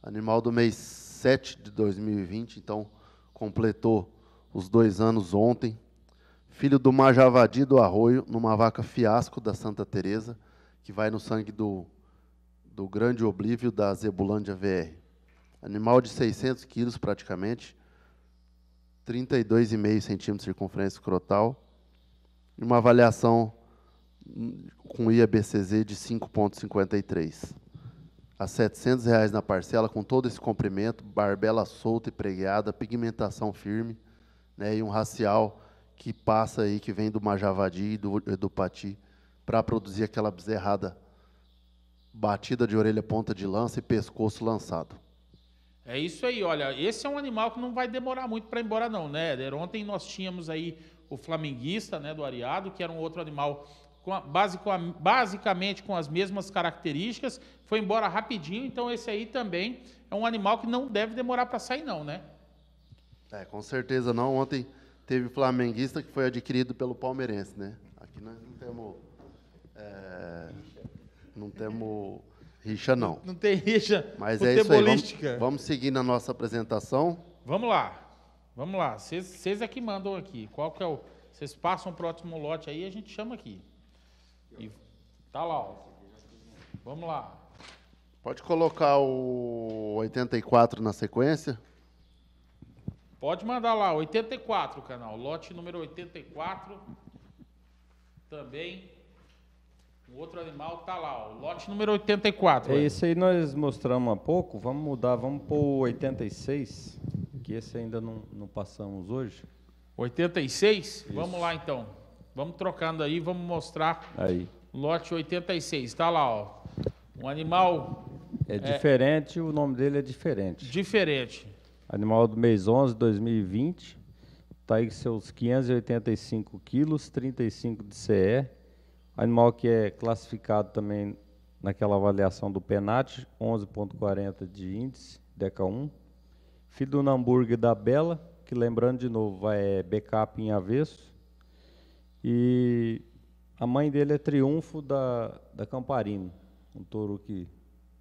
animal do mês 7 de 2020, então completou os dois anos ontem filho do Majavadi do Arroio, numa vaca fiasco da Santa Teresa, que vai no sangue do, do grande oblívio da Zebulândia VR. Animal de 600 quilos, praticamente, 32,5 centímetros de circunferência crotal, e uma avaliação com IABCZ de 5,53. A R$ 700 reais na parcela, com todo esse comprimento, barbela solta e pregueada, pigmentação firme, né, e um racial que passa aí, que vem do Majavadi e do, do Pati, para produzir aquela bezerrada batida de orelha, ponta de lança e pescoço lançado. É isso aí, olha, esse é um animal que não vai demorar muito para ir embora não, né, Éder? Ontem nós tínhamos aí o flamenguista, né, do Ariado, que era um outro animal com a, basicamente com as mesmas características, foi embora rapidinho, então esse aí também é um animal que não deve demorar para sair não, né? É, com certeza não, ontem teve flamenguista que foi adquirido pelo palmeirense, né? Aqui nós não temos. É, não temos rixa, não. Não tem rixa. Mas é isso aí. Vamos, vamos seguir na nossa apresentação. Vamos lá. Vamos lá. Vocês é que mandam aqui. Qual que é o. Vocês passam o próximo lote aí e a gente chama aqui. E, tá lá, ó. Vamos lá. Pode colocar o 84 na sequência? Pode mandar lá, 84 canal, lote número 84. Também. O outro animal tá lá, ó, lote número 84. É, esse aí nós mostramos há pouco, vamos mudar, vamos pôr 86, que esse ainda não, não passamos hoje. 86? Isso. Vamos lá então. Vamos trocando aí, vamos mostrar. Aí. Lote 86, tá lá, ó. Um animal. É, é diferente, o nome dele é diferente. Diferente. Animal do mês 11 de 2020. Está aí seus 585 quilos, 35 de CE. Animal que é classificado também naquela avaliação do PENAT, 11,40 de índice, DECA1. Filho do Namburg da Bela, que lembrando de novo, é backup em avesso. E a mãe dele é Triunfo da, da Camparino, um touro que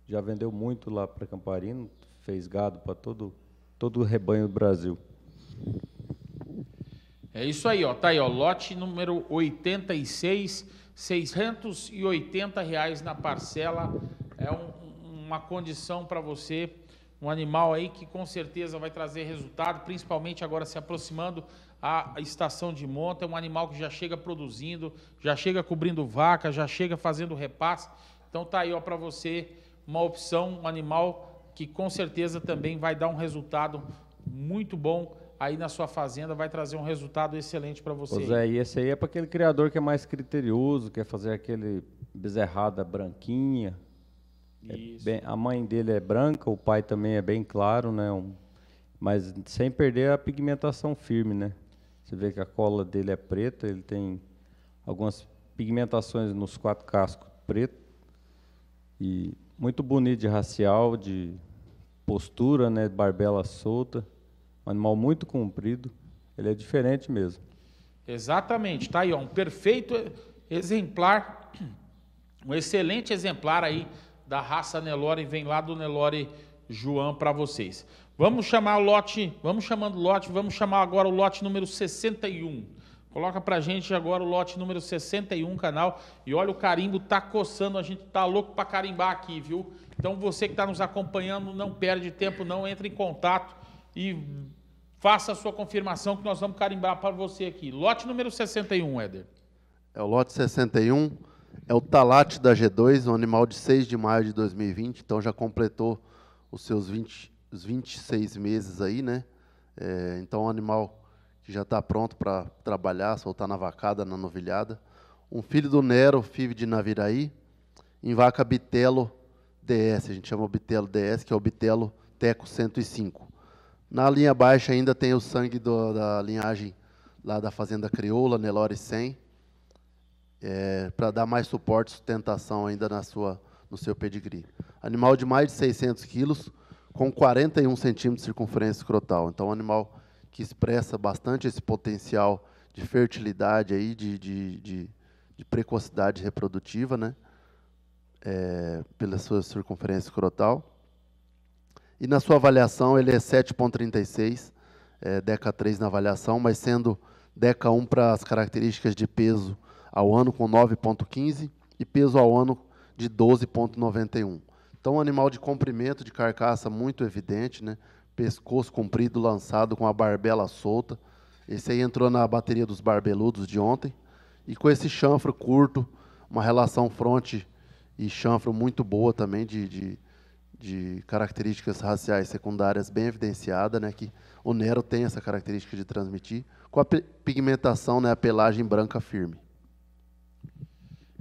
já vendeu muito lá para Camparino, fez gado para todo todo o rebanho do Brasil. É isso aí, ó. Tá aí, ó. Lote número 86, 680 reais na parcela. É um, uma condição para você, um animal aí que com certeza vai trazer resultado, principalmente agora se aproximando a estação de monta. É um animal que já chega produzindo, já chega cobrindo vaca, já chega fazendo repasse. Então tá aí, ó, para você uma opção, um animal que com certeza também vai dar um resultado muito bom aí na sua fazenda, vai trazer um resultado excelente para você. Pois é, e esse aí é para aquele criador que é mais criterioso, quer fazer aquele bezerrada branquinha. É Isso. É bem, a mãe dele é branca, o pai também é bem claro, né? Um, mas sem perder a pigmentação firme, né? Você vê que a cola dele é preta, ele tem algumas pigmentações nos quatro cascos preto e muito bonito de racial, de postura, né, barbela solta, um animal muito comprido, ele é diferente mesmo. Exatamente, tá aí, ó, um perfeito exemplar, um excelente exemplar aí da raça Nelore, vem lá do Nelore João para vocês. Vamos chamar o lote, vamos chamando o lote, vamos chamar agora o lote número 61. Coloca pra gente agora o lote número 61, canal. E olha, o carimbo tá coçando, a gente tá louco pra carimbar aqui, viu? Então você que está nos acompanhando, não perde tempo, não entre em contato e faça a sua confirmação que nós vamos carimbar para você aqui. Lote número 61, Éder. É o lote 61, é o talate da G2, um animal de 6 de maio de 2020, então já completou os seus 20, os 26 meses aí, né? É, então, um animal que já está pronto para trabalhar, soltar na vacada, na novilhada. Um filho do Nero, filho de Naviraí, em vaca Bitelo DS, a gente chama o Bitelo DS, que é o Bitelo Teco 105. Na linha baixa ainda tem o sangue do, da linhagem lá da Fazenda Crioula, Nelore 100, é, para dar mais suporte e sustentação ainda na sua, no seu pedigree. Animal de mais de 600 quilos, com 41 centímetros de circunferência escrotal. Então, um animal que expressa bastante esse potencial de fertilidade aí, de, de, de, de precocidade reprodutiva, né? É, pela sua circunferência escrotal. E na sua avaliação ele é 7,36, é, DECA 3 na avaliação, mas sendo DECA 1 para as características de peso ao ano com 9,15 e peso ao ano de 12,91. Então, um animal de comprimento de carcaça muito evidente, né? pescoço comprido, lançado, com a barbela solta. Esse aí entrou na bateria dos barbeludos de ontem. E com esse chanfro curto, uma relação fronte e chanfro muito boa também, de, de, de características raciais secundárias bem evidenciada, né, que o Nero tem essa característica de transmitir, com a pigmentação, né, a pelagem branca firme.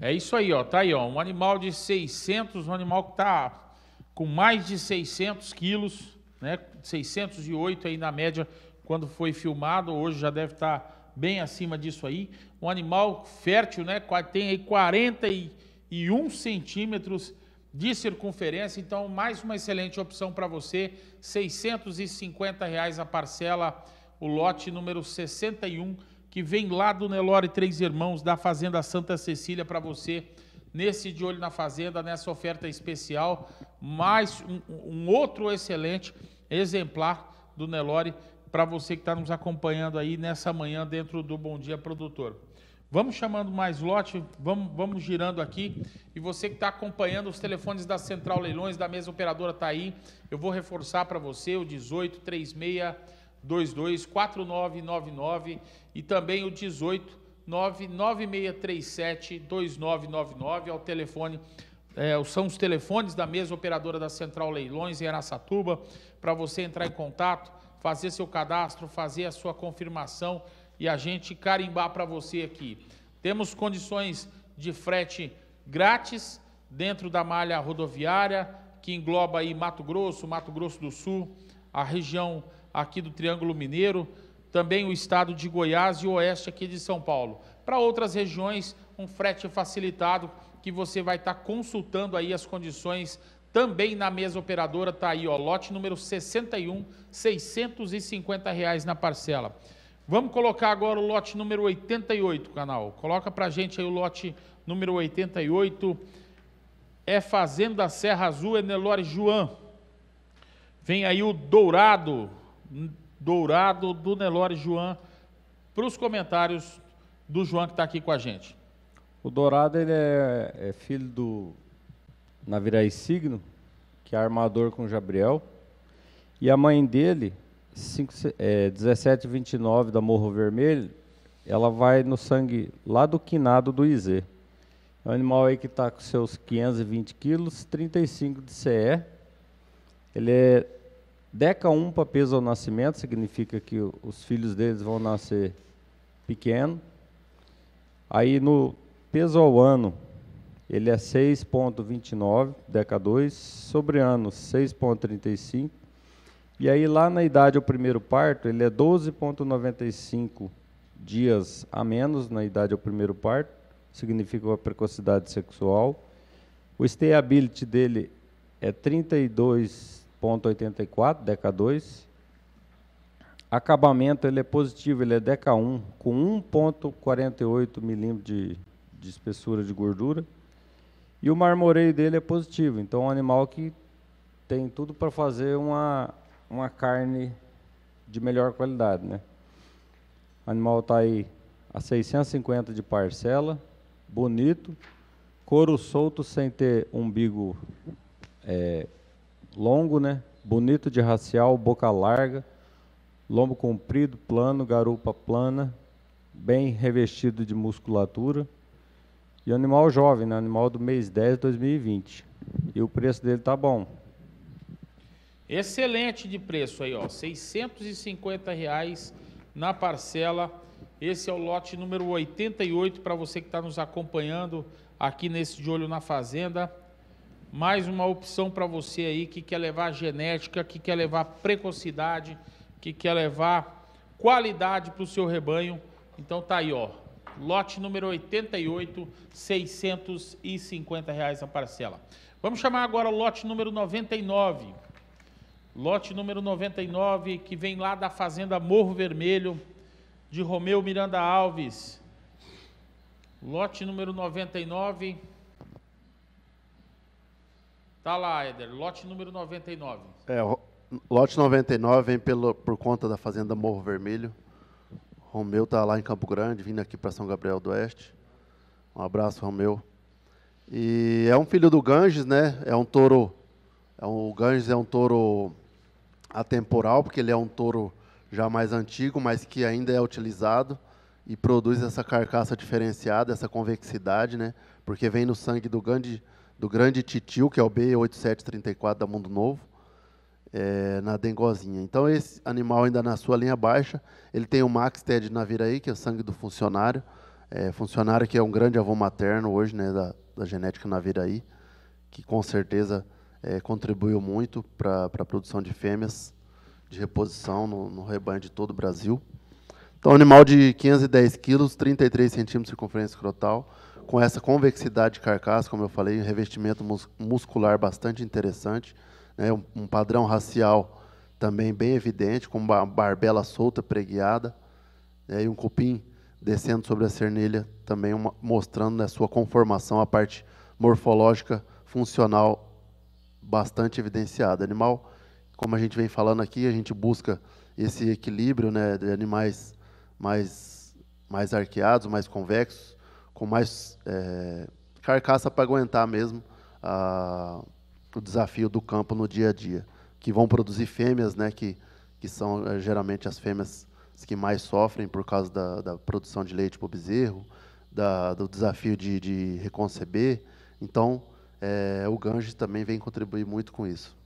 É isso aí, ó, tá aí, ó, um animal de 600, um animal que está com mais de 600 quilos, né? 608 aí na média quando foi filmado, hoje já deve estar tá bem acima disso aí. Um animal fértil, né? Tem aí 41 centímetros de circunferência, então mais uma excelente opção para você. 650 reais a parcela, o lote número 61 que vem lá do Nelore Três Irmãos da Fazenda Santa Cecília para você nesse De Olho na Fazenda, nessa oferta especial. Mais um, um outro excelente exemplar do Nelore para você que está nos acompanhando aí nessa manhã dentro do Bom Dia Produtor. Vamos chamando mais lote, vamos, vamos girando aqui. E você que está acompanhando os telefones da Central Leilões, da mesa operadora está aí. Eu vou reforçar para você o 18 3622 22 4999 e também o 18 99637-2999, ao é telefone. É, são os telefones da mesa operadora da Central Leilões em Aracatuba para você entrar em contato, fazer seu cadastro, fazer a sua confirmação e a gente carimbar para você aqui. Temos condições de frete grátis dentro da malha rodoviária, que engloba aí Mato Grosso, Mato Grosso do Sul, a região aqui do Triângulo Mineiro, também o estado de Goiás e o oeste aqui de São Paulo. Para outras regiões, um frete facilitado que você vai estar tá consultando aí as condições também na mesa operadora, está aí, ó, lote número 61, 650 reais na parcela. Vamos colocar agora o lote número 88, canal. Coloca a gente aí o lote número 88. É Fazenda Serra Azul, Enelore João. Vem aí o Dourado, Dourado, do Nelore João, para os comentários do João que está aqui com a gente. O Dourado ele é, é filho do Naviraí Signo, que é armador com Gabriel, e a mãe dele, é, 1729 da Morro Vermelho, ela vai no sangue lá do quinado do Izê. É um animal aí que está com seus 520 quilos, 35 de CE. Ele é Deca 1 para peso ao nascimento, significa que os filhos deles vão nascer pequeno. Aí no peso ao ano, ele é 6,29, Deca 2, sobre ano 6,35. E aí lá na idade ao primeiro parto, ele é 12,95 dias a menos na idade ao primeiro parto, significa uma precocidade sexual. O stability dele é 32 1.84, DECA 2. Acabamento ele é positivo, ele é DECA 1, com 1.48 milímetros de, de espessura de gordura. E o marmoreio dele é positivo, então é um animal que tem tudo para fazer uma, uma carne de melhor qualidade. Né? O animal está aí a 650 de parcela, bonito, couro solto sem ter umbigo é, longo, né? Bonito de racial, boca larga, lombo comprido, plano, garupa plana, bem revestido de musculatura. E animal jovem, né? animal do mês 10 de 2020. E o preço dele tá bom. Excelente de preço aí, ó, 650 reais na parcela. Esse é o lote número 88 para você que está nos acompanhando aqui nesse De Olho na Fazenda mais uma opção para você aí que quer levar genética, que quer levar precocidade, que quer levar qualidade para o seu rebanho. Então tá aí, ó. Lote número 88, 650 reais a parcela. Vamos chamar agora o lote número 99. Lote número 99, que vem lá da Fazenda Morro Vermelho, de Romeu Miranda Alves. Lote número 99. Tá lá, Éder, lote número 99. É, lote 99 vem pelo, por conta da fazenda Morro Vermelho. Romeu tá lá em Campo Grande, vindo aqui para São Gabriel do Oeste. Um abraço, Romeu. E é um filho do Ganges, né? É um touro. É um, o Ganges é um touro atemporal, porque ele é um touro já mais antigo, mas que ainda é utilizado e produz essa carcaça diferenciada, essa convexidade, né? Porque vem no sangue do Ganges do grande titio, que é o B8734 da Mundo Novo, é, na dengozinha. Então, esse animal ainda na sua linha baixa, ele tem o Max Ted Naviraí que é o sangue do funcionário, é, funcionário que é um grande avô materno hoje, né, da, da genética Naviraí que com certeza é, contribuiu muito para a produção de fêmeas de reposição no, no, rebanho de todo o Brasil. Então, animal de 510 quilos, 33 centímetros de circunferência escrotal, com essa convexidade de carcaça, como eu falei, um revestimento mus muscular bastante interessante, né, um, um, padrão racial também bem evidente, com uma barbela solta, preguiada, né, e um cupim descendo sobre a cernilha, também uma, mostrando a né, sua conformação a parte morfológica, funcional, bastante evidenciada. Animal, como a gente vem falando aqui, a gente busca esse equilíbrio né, de animais mais, mais arqueados, mais convexos, com mais é, carcaça para aguentar mesmo a, o desafio do campo no dia a dia, que vão produzir fêmeas, né, que, que são é, geralmente as fêmeas que mais sofrem por causa da, da produção de leite para o bezerro, da, do desafio de, de reconceber. Então, é, o Ganges também vem contribuir muito com isso.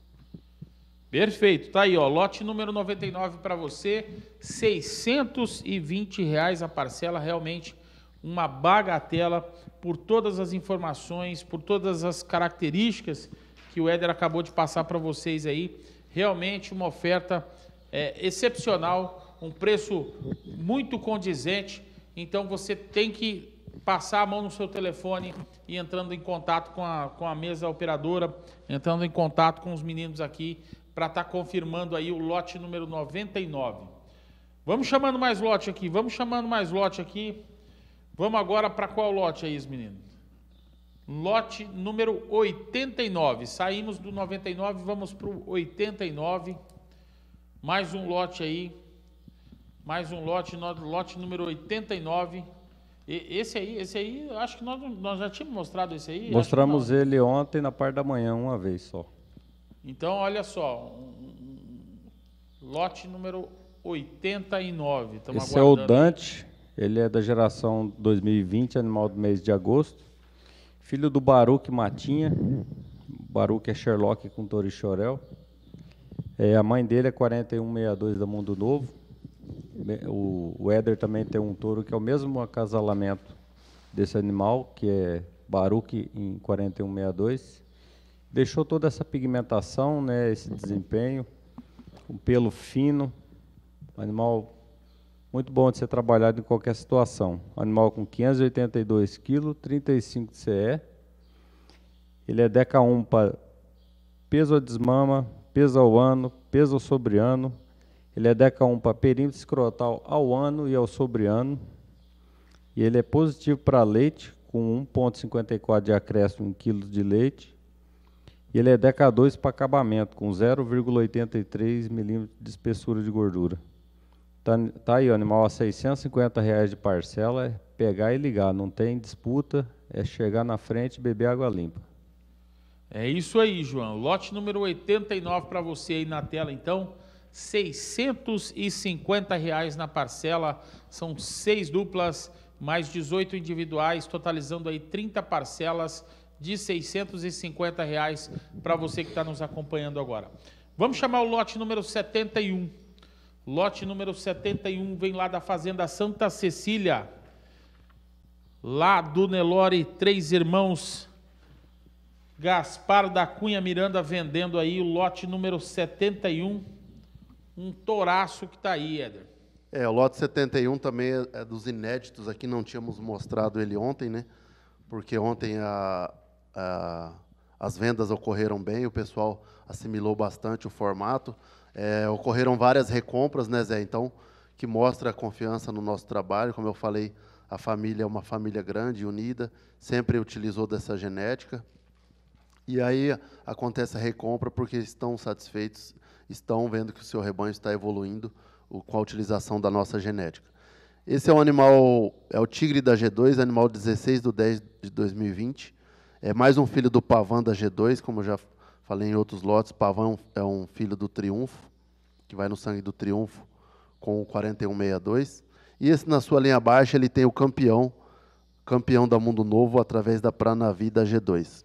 Perfeito, tá aí, ó, lote número 99 para você, 620 reais a parcela, realmente uma bagatela por todas as informações, por todas as características que o Éder acabou de passar para vocês aí. Realmente uma oferta é, excepcional, um preço muito condizente. Então você tem que passar a mão no seu telefone e entrando em contato com a, com a mesa operadora, entrando em contato com os meninos aqui para estar tá confirmando aí o lote número 99. Vamos chamando mais lote aqui, vamos chamando mais lote aqui. Vamos agora para qual lote aí, meninos? Lote número 89. Saímos do 99, vamos para o 89. Mais um lote aí. Mais um lote, lote número 89. E, esse aí, esse aí, acho que nós, nós já tínhamos mostrado esse aí. Mostramos ele ontem na parte da manhã, uma vez só. Então, olha só. Um, lote número 89. esse é o Dante. Ele é da geração 2020, animal do mês de agosto. Filho do Baruque Matinha. Baruque é Sherlock com Torixorel. É, a mãe dele é 4162 da Mundo Novo. O, o Éder também tem um touro que é o mesmo acasalamento desse animal, que é Baruque em 4162. Deixou toda essa pigmentação, né, esse desempenho, um pelo fino, animal muito bom de ser trabalhado em qualquer situação. Animal com 582 kg, 35 de CE. Ele é DECA 1 para peso a desmama, peso ao ano, peso ao sobre ano. Ele é DECA 1 para perímetro escrotal ao ano e ao sobre ano. E ele é positivo para leite, com 1,54 de acréscimo em quilos de leite. E ele é DECA 2 para acabamento, com 0,83 milímetros de espessura de gordura. Tá, tá aí o animal a 650 reais de parcela, é pegar e ligar, não tem disputa, é chegar na frente e beber água limpa. É isso aí, João. Lote número 89 para você aí na tela, então. 650 reais na parcela, são seis duplas, mais 18 individuais, totalizando aí 30 parcelas de 650 reais para você que está nos acompanhando agora. Vamos chamar o lote número 71. Lote número 71 vem lá da Fazenda Santa Cecília, lá do Nelore, três irmãos. Gaspar da Cunha Miranda vendendo aí o lote número 71. Um toraço que está aí, Éder. É, o lote 71 também é, é dos inéditos aqui, não tínhamos mostrado ele ontem, né? Porque ontem a, a, as vendas ocorreram bem, o pessoal assimilou bastante o formato. É, ocorreram várias recompras, né, Zé? Então, que mostra a confiança no nosso trabalho. Como eu falei, a família é uma família grande, unida, sempre utilizou dessa genética. E aí acontece a recompra porque estão satisfeitos, estão vendo que o seu rebanho está evoluindo com a utilização da nossa genética. Esse é um animal, é o tigre da G2, animal 16 de 10 de 2020. É mais um filho do pavão da G2, como eu já Falei em outros lotes, Pavão é, é um filho do triunfo, que vai no sangue do triunfo com o 4162. E esse na sua linha baixa, ele tem o campeão, campeão da Mundo Novo através da Pranavida G2.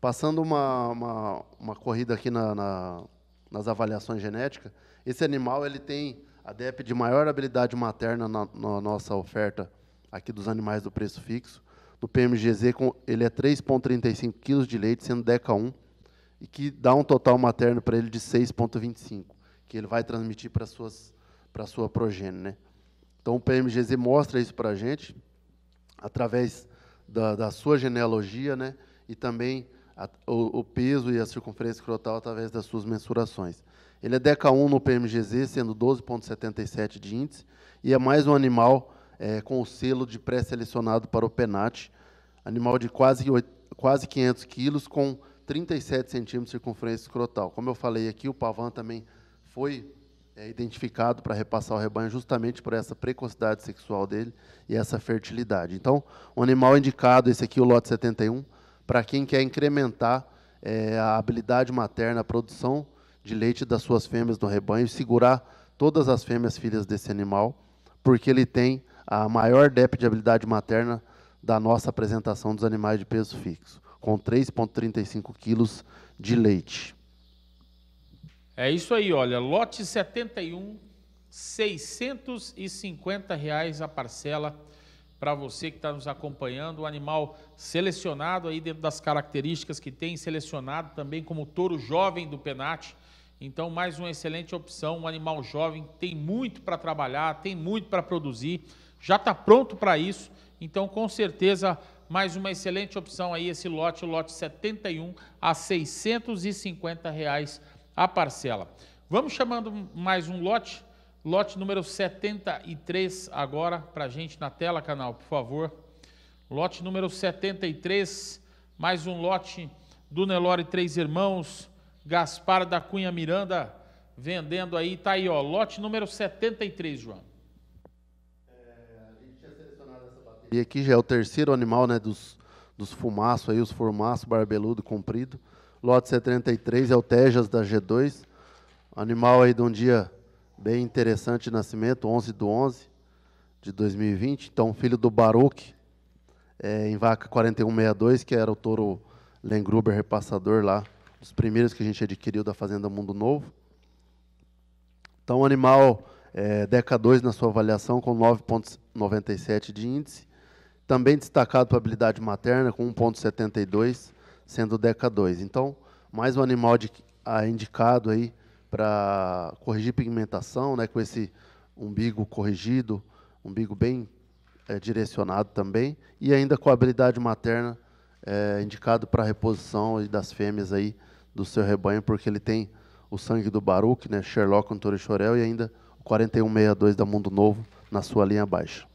Passando uma, uma, uma corrida aqui na, na, nas avaliações genéticas, esse animal ele tem a DEP de maior habilidade materna na, na nossa oferta aqui dos animais do preço fixo. No PMGZ, com, ele é 3,35 kg de leite, sendo DECA 1, e que dá um total materno para ele de 6,25, que ele vai transmitir para, suas, para a sua progênie. Né? Então, o PMGZ mostra isso para a gente, através da, da, sua genealogia, né? e também a, o, o, peso e a circunferência crotal através das suas mensurações. Ele é DECA1 no PMGZ, sendo 12,77 de índice, e é mais um animal é, com o selo de pré-selecionado para o PENAT, animal de quase, quase 500 quilos, com 37 centímetros de circunferência escrotal. Como eu falei aqui, o pavão também foi é, identificado para repassar o rebanho justamente por essa precocidade sexual dele e essa fertilidade. Então, o animal indicado, esse aqui, o lote 71, para quem quer incrementar é, a habilidade materna, a produção de leite das suas fêmeas no rebanho, segurar todas as fêmeas filhas desse animal, porque ele tem a maior DEP de habilidade materna da nossa apresentação dos animais de peso fixo com 3,35 quilos de leite. É isso aí, olha, lote 71, 650 reais a parcela para você que está nos acompanhando. O animal selecionado aí dentro das características que tem, selecionado também como touro jovem do Penate. Então, mais uma excelente opção, um animal jovem, tem muito para trabalhar, tem muito para produzir, já está pronto para isso. Então, com certeza, mais uma excelente opção aí, esse lote, o lote 71, a 650 reais a parcela. Vamos chamando mais um lote, lote número 73 agora para gente na tela, canal, por favor. Lote número 73, mais um lote do Nelore Três Irmãos, Gaspar da Cunha Miranda, vendendo aí, tá aí, ó, lote número 73, João. E aqui já é o terceiro animal, né, dos, dos fumaços aí, os formaços, barbeludo, comprido. Lote 73 é o Tejas da G2. Animal aí de um dia bem interessante de nascimento, 11 do 11 de 2020. Então, filho do Baruch, é, em vaca 4162, que era o touro Lengruber repassador lá, os primeiros que a gente adquiriu da Fazenda Mundo Novo. Então, o animal é, DECA 2 na sua avaliação com 9,97 de índice. Também destacado para habilidade materna, com 1,72, sendo DECA 2. Então, mais um animal de, ah, indicado aí para corrigir pigmentação, né, com esse umbigo corrigido, umbigo bem é, direcionado também, e ainda com a habilidade materna é, indicado para reposição das fêmeas aí do seu rebanho, porque ele tem o sangue do Baruch, né, Sherlock Antônio Chorel, e ainda o 4162 da Mundo Novo na sua linha baixa.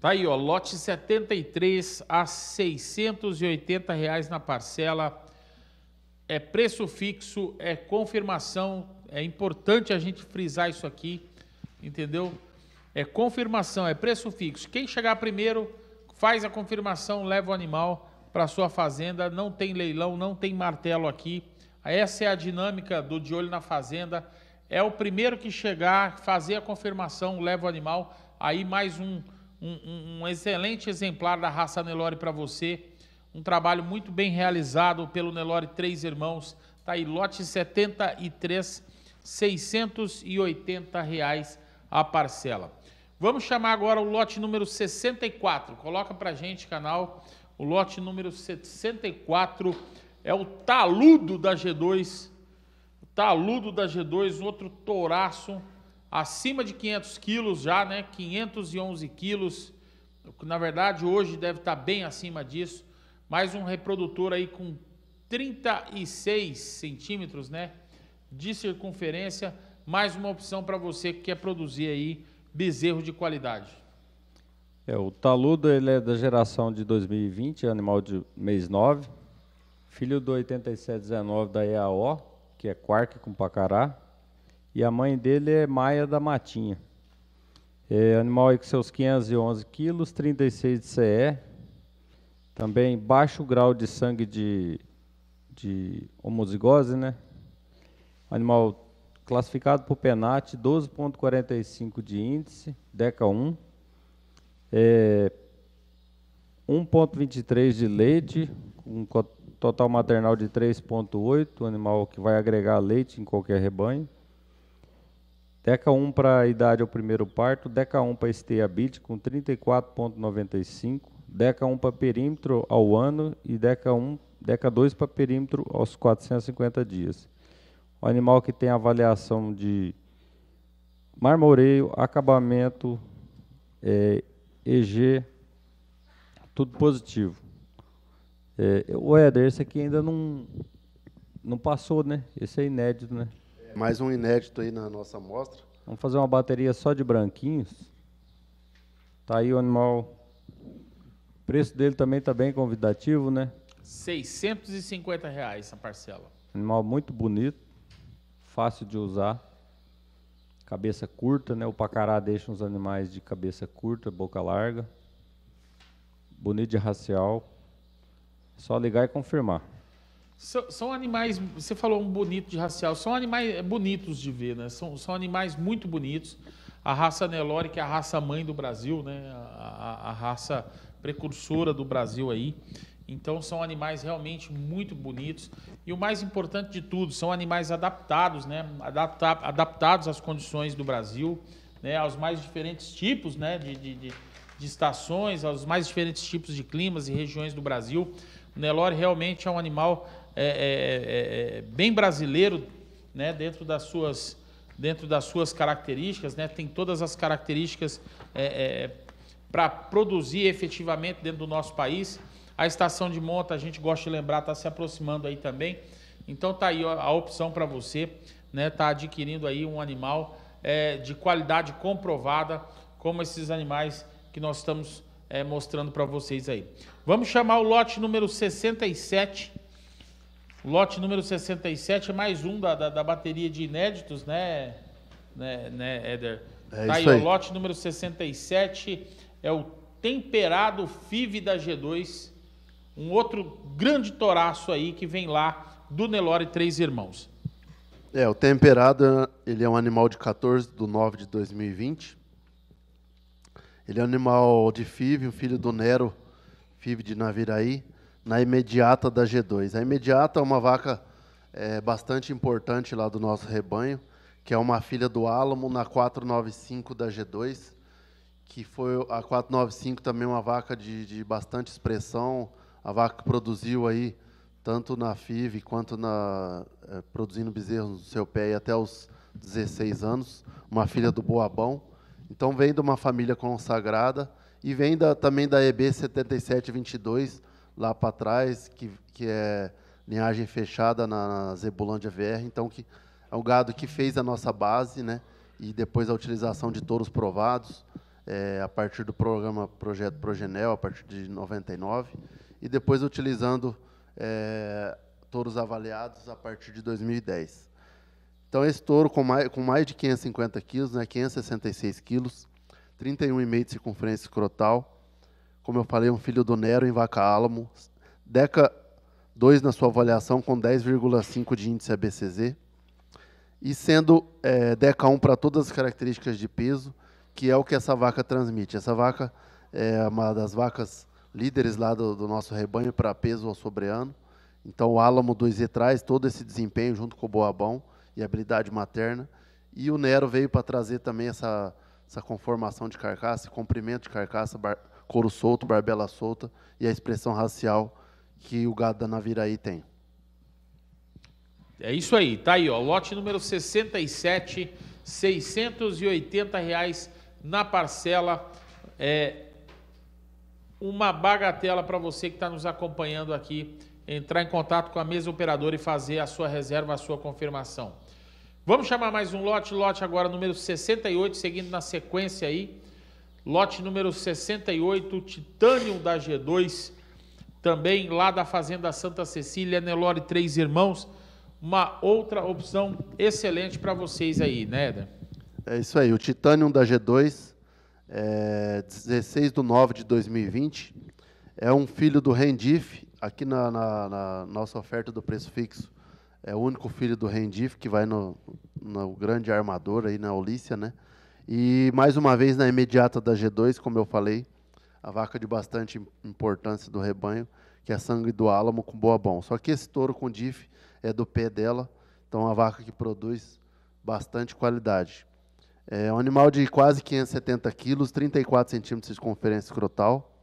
Tá aí, ó, lote 73 a 680 reais na parcela. É preço fixo, é confirmação. É importante a gente frisar isso aqui, entendeu? É confirmação, é preço fixo. Quem chegar primeiro faz a confirmação, leva o animal para sua fazenda. Não tem leilão, não tem martelo aqui. Essa é a dinâmica do de olho na fazenda. É o primeiro que chegar, fazer a confirmação, leva o animal. Aí mais um um, um, excelente exemplar da raça Nelore para você. Um trabalho muito bem realizado pelo Nelore Três Irmãos. Está aí, lote 73, 680 reais a parcela. Vamos chamar agora o lote número 64. Coloca para gente, canal, o lote número 64 é o taludo da G2. O taludo da G2, outro touraço acima de 500 quilos já, né? 511 quilos, na verdade hoje deve estar tá bem acima disso. Mais um reprodutor aí com 36 centímetros, né? De circunferência, mais uma opção para você que quer produzir aí bezerro de qualidade. É, o taludo ele é da geração de 2020, animal de mês 9, filho do 8719 da EAO, que é quark com pacará, e a mãe dele é Maia da Matinha. É, animal aí com seus 511 quilos, 36 de CE, também baixo grau de sangue de, de homozigose, né? Animal classificado por Penat, 12,45 de índice, DECA 1, é, 1,23 de leite, um total maternal de 3,8, animal que vai agregar leite em qualquer rebanho, Deca 1 para a idade ao primeiro parto, Deca 1 para esteia bit com 34,95, Deca 1 para perímetro ao ano e Deca 1, Deca 2 para perímetro aos 450 dias. O animal que tem avaliação de marmoreio, acabamento, é, EG, tudo positivo. É, o Éder, esse aqui ainda não, não passou, né? Esse é inédito, né? Mais um inédito aí na nossa amostra. Vamos fazer uma bateria só de branquinhos. Tá aí o animal. O preço dele também está bem convidativo, né? 650 reais essa parcela. Animal muito bonito, fácil de usar. Cabeça curta, né? O pacará deixa uns animais de cabeça curta, boca larga. Bonito de racial. É só ligar e confirmar. São, são animais, você falou um bonito de racial, são animais é, bonitos de ver, né? São, são animais muito bonitos. A raça Nelore, que é a raça mãe do Brasil, né? A, a, a raça precursora do Brasil aí. Então são animais realmente muito bonitos e o mais importante de tudo são animais adaptados, né? Adapta adaptados às condições do Brasil, né? Aos mais diferentes tipos, né? De, de, de, de estações, aos mais diferentes tipos de climas e regiões do Brasil. O Nelore realmente é um animal é é, é, é, bem brasileiro, né, dentro das suas dentro das suas características, né, tem todas as características é, para produzir efetivamente dentro do nosso país. A estação de monta, a gente gosta de lembrar, está se aproximando aí também. Então tá aí a opção para você, né, tá adquirindo aí um animal é, de qualidade comprovada, como esses animais que nós estamos é, mostrando para vocês aí. Vamos chamar o lote número 67, Lote número 67, mais um da, da, da bateria de inéditos, né, né, né Éder? É tá isso aí, aí. O lote número 67 é o temperado FIV da G2, um outro grande toraço aí que vem lá do Nelore Três Irmãos. É, o temperado, ele é um animal de 14 de 9 de 2020. Ele é um animal de FIV, um filho do Nero, FIV de Naviraí na imediata da G2. A imediata é uma vaca é, bastante importante lá do nosso rebanho, que é uma filha do Álamo na 495 da G2, que foi a 495 também uma vaca de, de bastante expressão, a vaca que produziu aí tanto na FIV quanto na é, produzindo bezerros no seu pé até os 16 anos, uma filha do Boabão. Então vem de uma família consagrada e vem da, também da EB 7722, lá para trás, que, que é linhagem fechada na Zebulândia VR, então que é um gado que fez a nossa base, né? E depois a utilização de touros provados, é, a partir do programa Projeto Progenel, a partir de 99, e depois utilizando é, touros avaliados a partir de 2010. Então, esse touro com mais, com mais de 550 quilos, né, 566 quilos, 31,5 de circunferência escrotal, como eu falei, um filho do Nero em Vaca Álamo. Deca 2 na sua avaliação com 10,5 de índice ABCZ. E sendo é, Deca 1 para todas as características de peso, que é o que essa vaca transmite. Essa vaca é uma das vacas líderes lá do, do nosso rebanho para peso ao sobreano. Então o Álamo 2 z traz todo esse desempenho junto com o Boabão e habilidade materna. E o Nero veio para trazer também essa, essa conformação de carcaça, comprimento de carcaça, couro solto, barbela solta e a expressão racial que o gado da Naviraí tem. É isso aí, tá aí, ó, lote número 67, 680 reais na parcela. É uma bagatela para você que está nos acompanhando aqui, entrar em contato com a mesa operadora e fazer a sua reserva, a sua confirmação. Vamos chamar mais um lote, lote agora número 68, seguindo na sequência aí lote número 68, Titânio da G2, também lá da Fazenda Santa Cecília, Nelore Três Irmãos. Uma outra opção excelente para vocês aí, né, Eder? É isso aí, o Titanium da G2, é, 16 de nove de 2020, é um filho do Rendif, aqui na, na, na, nossa oferta do preço fixo, é o único filho do Rendif que vai no, no grande armador aí na Olícia, né? E mais uma vez na imediata da G2, como eu falei, a vaca de bastante importância do rebanho, que é sangue do álamo com boa bom. Só que esse touro com DIF é do pé dela, então é uma vaca que produz bastante qualidade. É um animal de quase 570 quilos, 34 centímetros de conferência escrotal.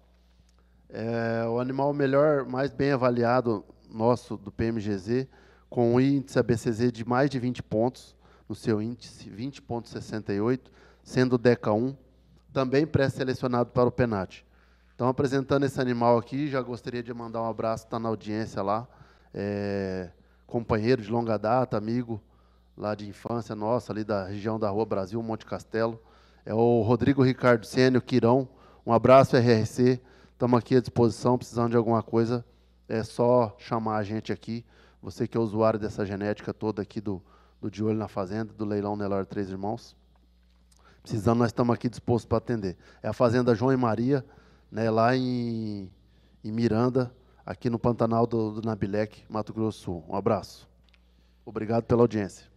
É o animal melhor, mais bem avaliado nosso do PMGZ, com um índice ABCZ de mais de 20 pontos no seu índice, 20,68, sendo DECA 1, também pré-selecionado para o PENAT. Então, apresentando esse animal aqui, já gostaria de mandar um abraço, está na audiência lá, é, companheiro de longa data, amigo lá de infância nossa, ali da região da Rua Brasil, Monte Castelo, é o Rodrigo Ricardo Sênio, Quirão, um abraço, RRC, estamos aqui à disposição, precisando de alguma coisa, é só chamar a gente aqui, você que é usuário dessa genética toda aqui do, do De Olho na Fazenda, do Leilão Nelório Três Irmãos, Precisando, nós estamos aqui dispostos para atender. É a Fazenda João e Maria, né, lá em, em Miranda, aqui no Pantanal do, do Nabilec, Mato Grosso Sul. Um abraço. Obrigado pela audiência.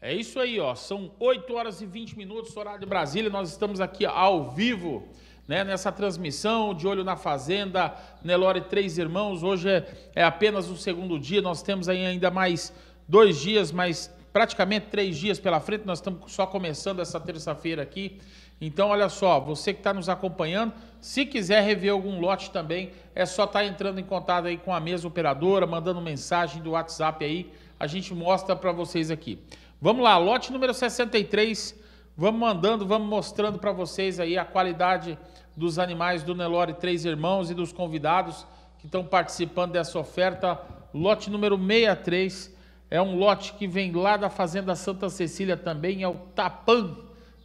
É isso aí, ó. São 8 horas e 20 minutos, horário de Brasília. Nós estamos aqui ao vivo né, nessa transmissão de Olho na Fazenda, Nelore Três Irmãos. Hoje é, é apenas o segundo dia, nós temos ainda mais dois dias, mais praticamente três dias pela frente, nós estamos só começando essa terça-feira aqui. Então, olha só, você que está nos acompanhando, se quiser rever algum lote também, é só estar tá entrando em contato aí com a mesa operadora, mandando mensagem do WhatsApp aí, a gente mostra para vocês aqui. Vamos lá, lote número 63, vamos mandando, vamos mostrando para vocês aí a qualidade dos animais do Nelore Três Irmãos e dos convidados que estão participando dessa oferta. Lote número 63, é um lote que vem lá da Fazenda Santa Cecília também, é o Tapan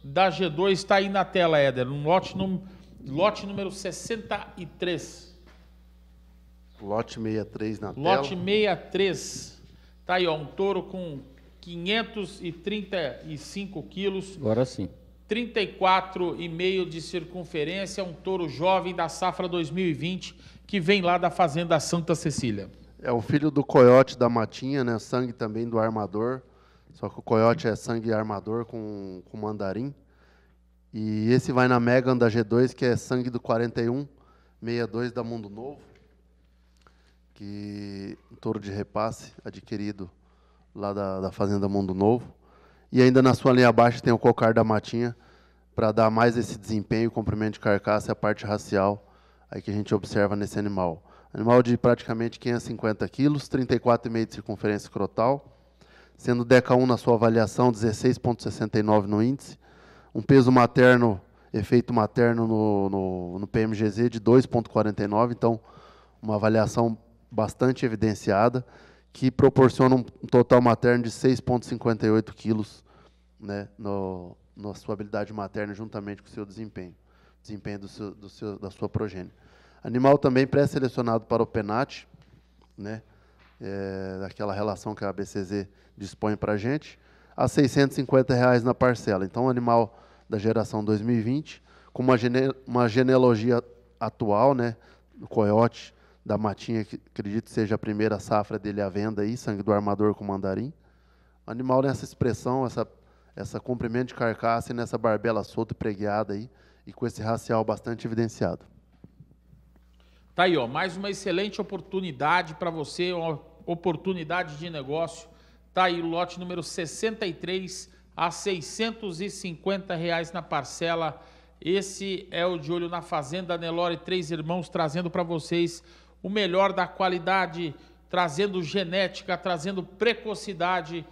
da G2, está aí na tela, Éder. Um lote, num, lote número 63. Lote 63 na lote tela. Lote 63. está aí, ó, um touro com 535 quilos. Agora sim. 34,5 de circunferência, um touro jovem da safra 2020 que vem lá da Fazenda Santa Cecília. É o filho do coiote da matinha, né? Sangue também do armador. Só que o coiote é sangue armador com, com mandarim. E esse vai na Megan da G2, que é sangue do 4162 da Mundo Novo. Que um touro de repasse adquirido lá da, da Fazenda Mundo Novo. E ainda na sua linha abaixo tem o cocar da matinha, para dar mais esse desempenho, comprimento de carcaça e a parte racial aí que a gente observa nesse animal. Animal de praticamente 550 quilos, 34,5 de circunferência crotal, sendo DECA 1 na sua avaliação 16,69 no índice, um peso materno, efeito materno no, no, no PMGZ de 2,49, então uma avaliação bastante evidenciada, que proporciona um total materno de 6,58 quilos né, no, na sua habilidade materna, juntamente com o seu desempenho, desempenho do seu, do seu, da sua progênie. Animal também pré-selecionado para o penate, né? É, daquela relação que a ABCZ dispõe para a gente, a R$ 650 reais na parcela. Então, animal da geração 2020, com uma, gene, uma genealogia atual, né? O coiote da Matinha, que acredito seja a primeira safra dele à venda aí, sangue do armador com mandarim. Animal nessa expressão, essa, essa comprimento de carcaça e nessa barbela solta e preguiada aí, e com esse racial bastante evidenciado. Tá aí, ó, mais uma excelente oportunidade para você, uma oportunidade de negócio. Tá aí o lote número 63 a 650 reais na parcela. Esse é o de olho na fazenda Nelore Três Irmãos trazendo para vocês o melhor da qualidade, trazendo genética, trazendo precocidade,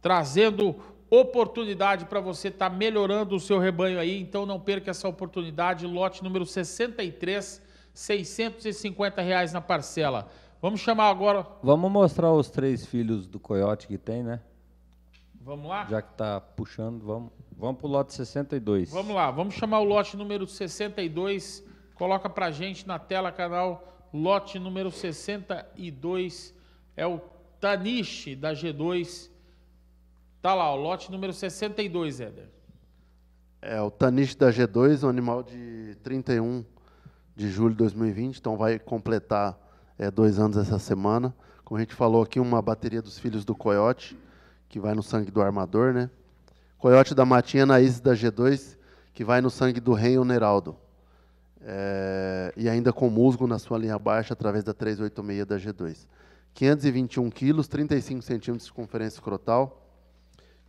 trazendo oportunidade para você estar tá melhorando o seu rebanho aí. Então não perca essa oportunidade. Lote número 63 650 reais na parcela. Vamos chamar agora. Vamos mostrar os três filhos do coiote que tem, né? Vamos lá? Já que está puxando, vamos, vamos pro lote 62. Vamos lá, vamos chamar o lote número 62. Coloca para gente na tela, canal. Lote número 62 é o Taniche da G2. Tá lá, o lote número 62, Éder. É, o Taniche da G2, um animal de 31 de julho de 2020, então vai completar é, dois anos essa semana. Como a gente falou aqui, uma bateria dos Filhos do Coiote, que vai no sangue do armador, né? Coiote da Matinha, Isis da G2, que vai no sangue do rei Neraldo. É, e ainda com musgo na sua linha baixa, através da 386 da G2. 521 quilos, 35 centímetros de circunferência escrotal,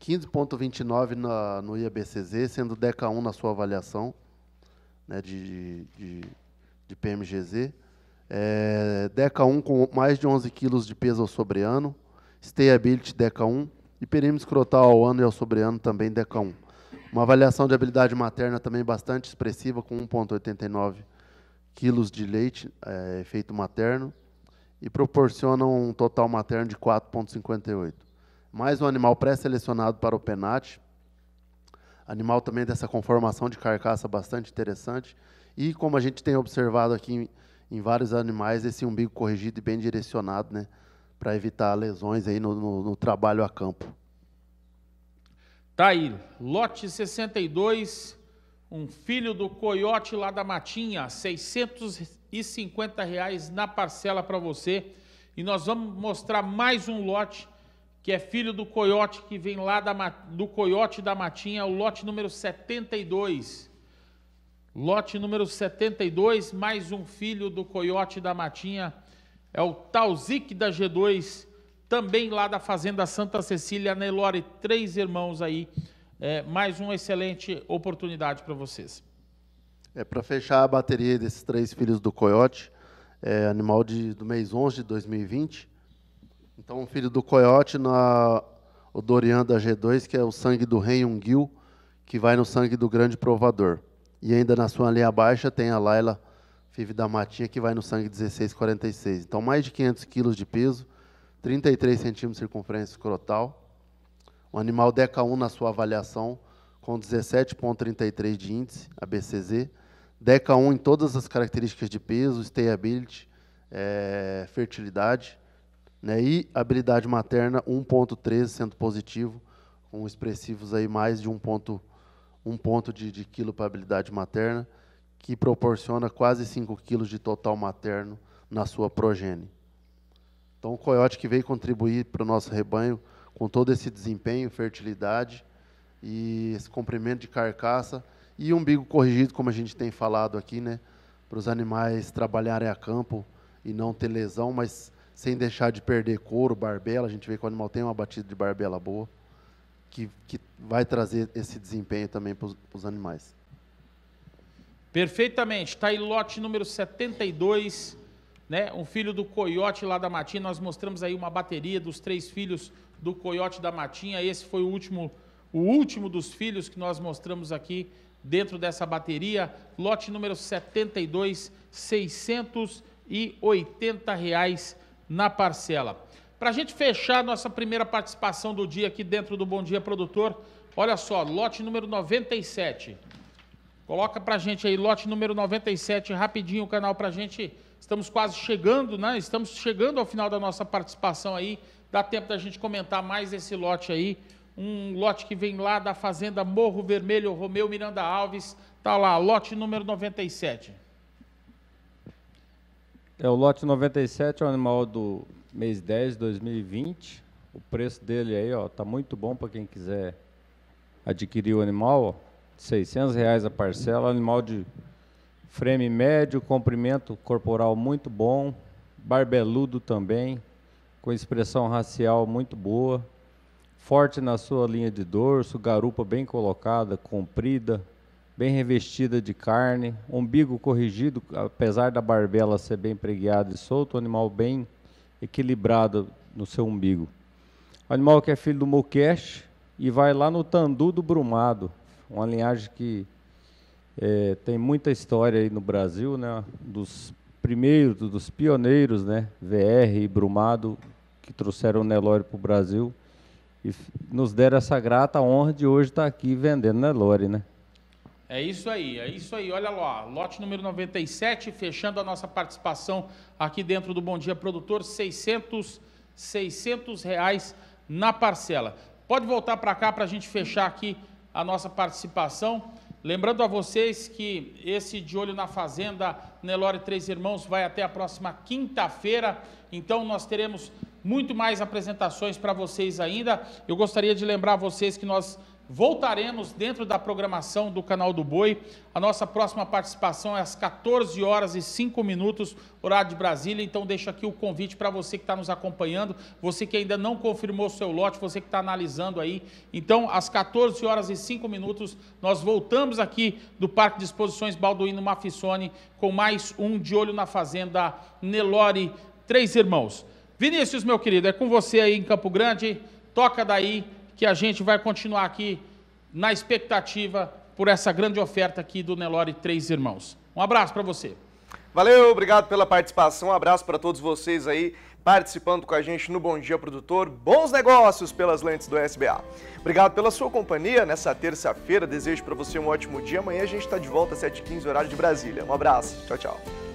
15,29 no IABCZ, sendo DECA 1 na sua avaliação, né, de, de de PMGZ. É, Deca 1 com mais de 11 quilos de peso ao sobreano, Stayability Deca 1. E perímetro escrotal ao ano e ao sobreano também Deca 1. Uma avaliação de habilidade materna também bastante expressiva, com 1,89 quilos de leite, é, efeito materno. E proporciona um total materno de 4,58. Mais um animal pré-selecionado para o penate. Animal também dessa conformação de carcaça bastante interessante e como a gente tem observado aqui em, em vários animais, esse umbigo corrigido e bem direcionado, né? Para evitar lesões aí no, no, no trabalho a campo. Tá aí, lote 62, um filho do coiote lá da Matinha, 650 reais na parcela para você. E nós vamos mostrar mais um lote que é filho do coiote que vem lá da, do coiote da Matinha, o lote número 72. Lote número 72, mais um filho do Coiote da Matinha, é o Talzic da G2, também lá da Fazenda Santa Cecília, Nelore, três irmãos aí. É, mais uma excelente oportunidade para vocês. É, para fechar a bateria desses três filhos do Coiote, é, animal de, do mês 11 de 2020. Então, um filho do Coiote na o Dorian da G2, que é o sangue do rei Unguil, que vai no sangue do grande provador. E ainda na sua linha baixa tem a Laila Five da Matinha, que vai no sangue 16,46. Então, mais de 500 quilos de peso, 33 centímetros de circunferência escrotal. Um animal DECA1 na sua avaliação, com 17,33 de índice, ABCZ. DECA1 em todas as características de peso, stayability, é, fertilidade. Né, e habilidade materna 1,13 sendo positivo, com expressivos aí mais de 1,13 um ponto de, de quilo para habilidade materna, que proporciona quase 5 quilos de total materno na sua progene Então, o coiote que veio contribuir para o nosso rebanho com todo esse desempenho, fertilidade e esse comprimento de carcaça e umbigo corrigido, como a gente tem falado aqui, né, para os animais trabalharem a campo e não ter lesão, mas sem deixar de perder couro, barbela. A gente vê que o animal tem uma batida de barbela boa que, que vai trazer esse desempenho também para os animais. Perfeitamente. Está aí lote número 72, né? um filho do Coiote lá da Matinha. Nós mostramos aí uma bateria dos três filhos do Coiote da Matinha. Esse foi o último, o último dos filhos que nós mostramos aqui dentro dessa bateria. Lote número 72, 680 reais na parcela. Para a gente fechar nossa primeira participação do dia aqui dentro do Bom Dia Produtor, olha só, lote número 97. Coloca para a gente aí, lote número 97, rapidinho o canal para a gente. Estamos quase chegando, né? Estamos chegando ao final da nossa participação aí. Dá tempo da gente comentar mais esse lote aí. Um lote que vem lá da Fazenda Morro Vermelho, Romeu Miranda Alves. Tá lá, lote número 97. É o lote 97, é o animal do mês 10 de 2020. O preço dele aí, ó, tá muito bom para quem quiser adquirir o animal, R$ 600 reais a parcela, animal de frame médio, comprimento corporal muito bom, barbeludo também, com expressão racial muito boa, forte na sua linha de dorso, garupa bem colocada, comprida, bem revestida de carne, umbigo corrigido, apesar da barbela ser bem preguiada e solta, um animal bem equilibrada no seu umbigo. O animal que é filho do Moqueche e vai lá no Tandu do Brumado, uma linhagem que é, tem muita história aí no Brasil, né? Dos primeiros, dos pioneiros, né? VR e Brumado, que trouxeram o Nelore para o Brasil e nos deram essa grata honra de hoje estar tá aqui vendendo Nelore, né? É isso aí, é isso aí. Olha lá, lote número 97, fechando a nossa participação aqui dentro do Bom Dia Produtor, 600, 600 reais na parcela. Pode voltar para cá para a gente fechar aqui a nossa participação. Lembrando a vocês que esse De Olho na Fazenda, Nelore Três Irmãos, vai até a próxima quinta-feira. Então, nós teremos muito mais apresentações para vocês ainda. Eu gostaria de lembrar a vocês que nós Voltaremos dentro da programação do canal do Boi. A nossa próxima participação é às 14 horas e 5 minutos, horário de Brasília. Então, deixo aqui o convite para você que está nos acompanhando, você que ainda não confirmou o seu lote, você que está analisando aí. Então, às 14 horas e 5 minutos, nós voltamos aqui do Parque de Exposições Balduino Mafissone com mais um De Olho na Fazenda Nelore Três Irmãos. Vinícius, meu querido, é com você aí em Campo Grande. Toca daí que a gente vai continuar aqui na expectativa por essa grande oferta aqui do Nelore Três Irmãos. Um abraço para você. Valeu, obrigado pela participação. Um abraço para todos vocês aí participando com a gente no Bom Dia Produtor. Bons negócios pelas lentes do SBA. Obrigado pela sua companhia nessa terça-feira. Desejo para você um ótimo dia. Amanhã a gente está de volta às 7h15, horário de Brasília. Um abraço. Tchau, tchau.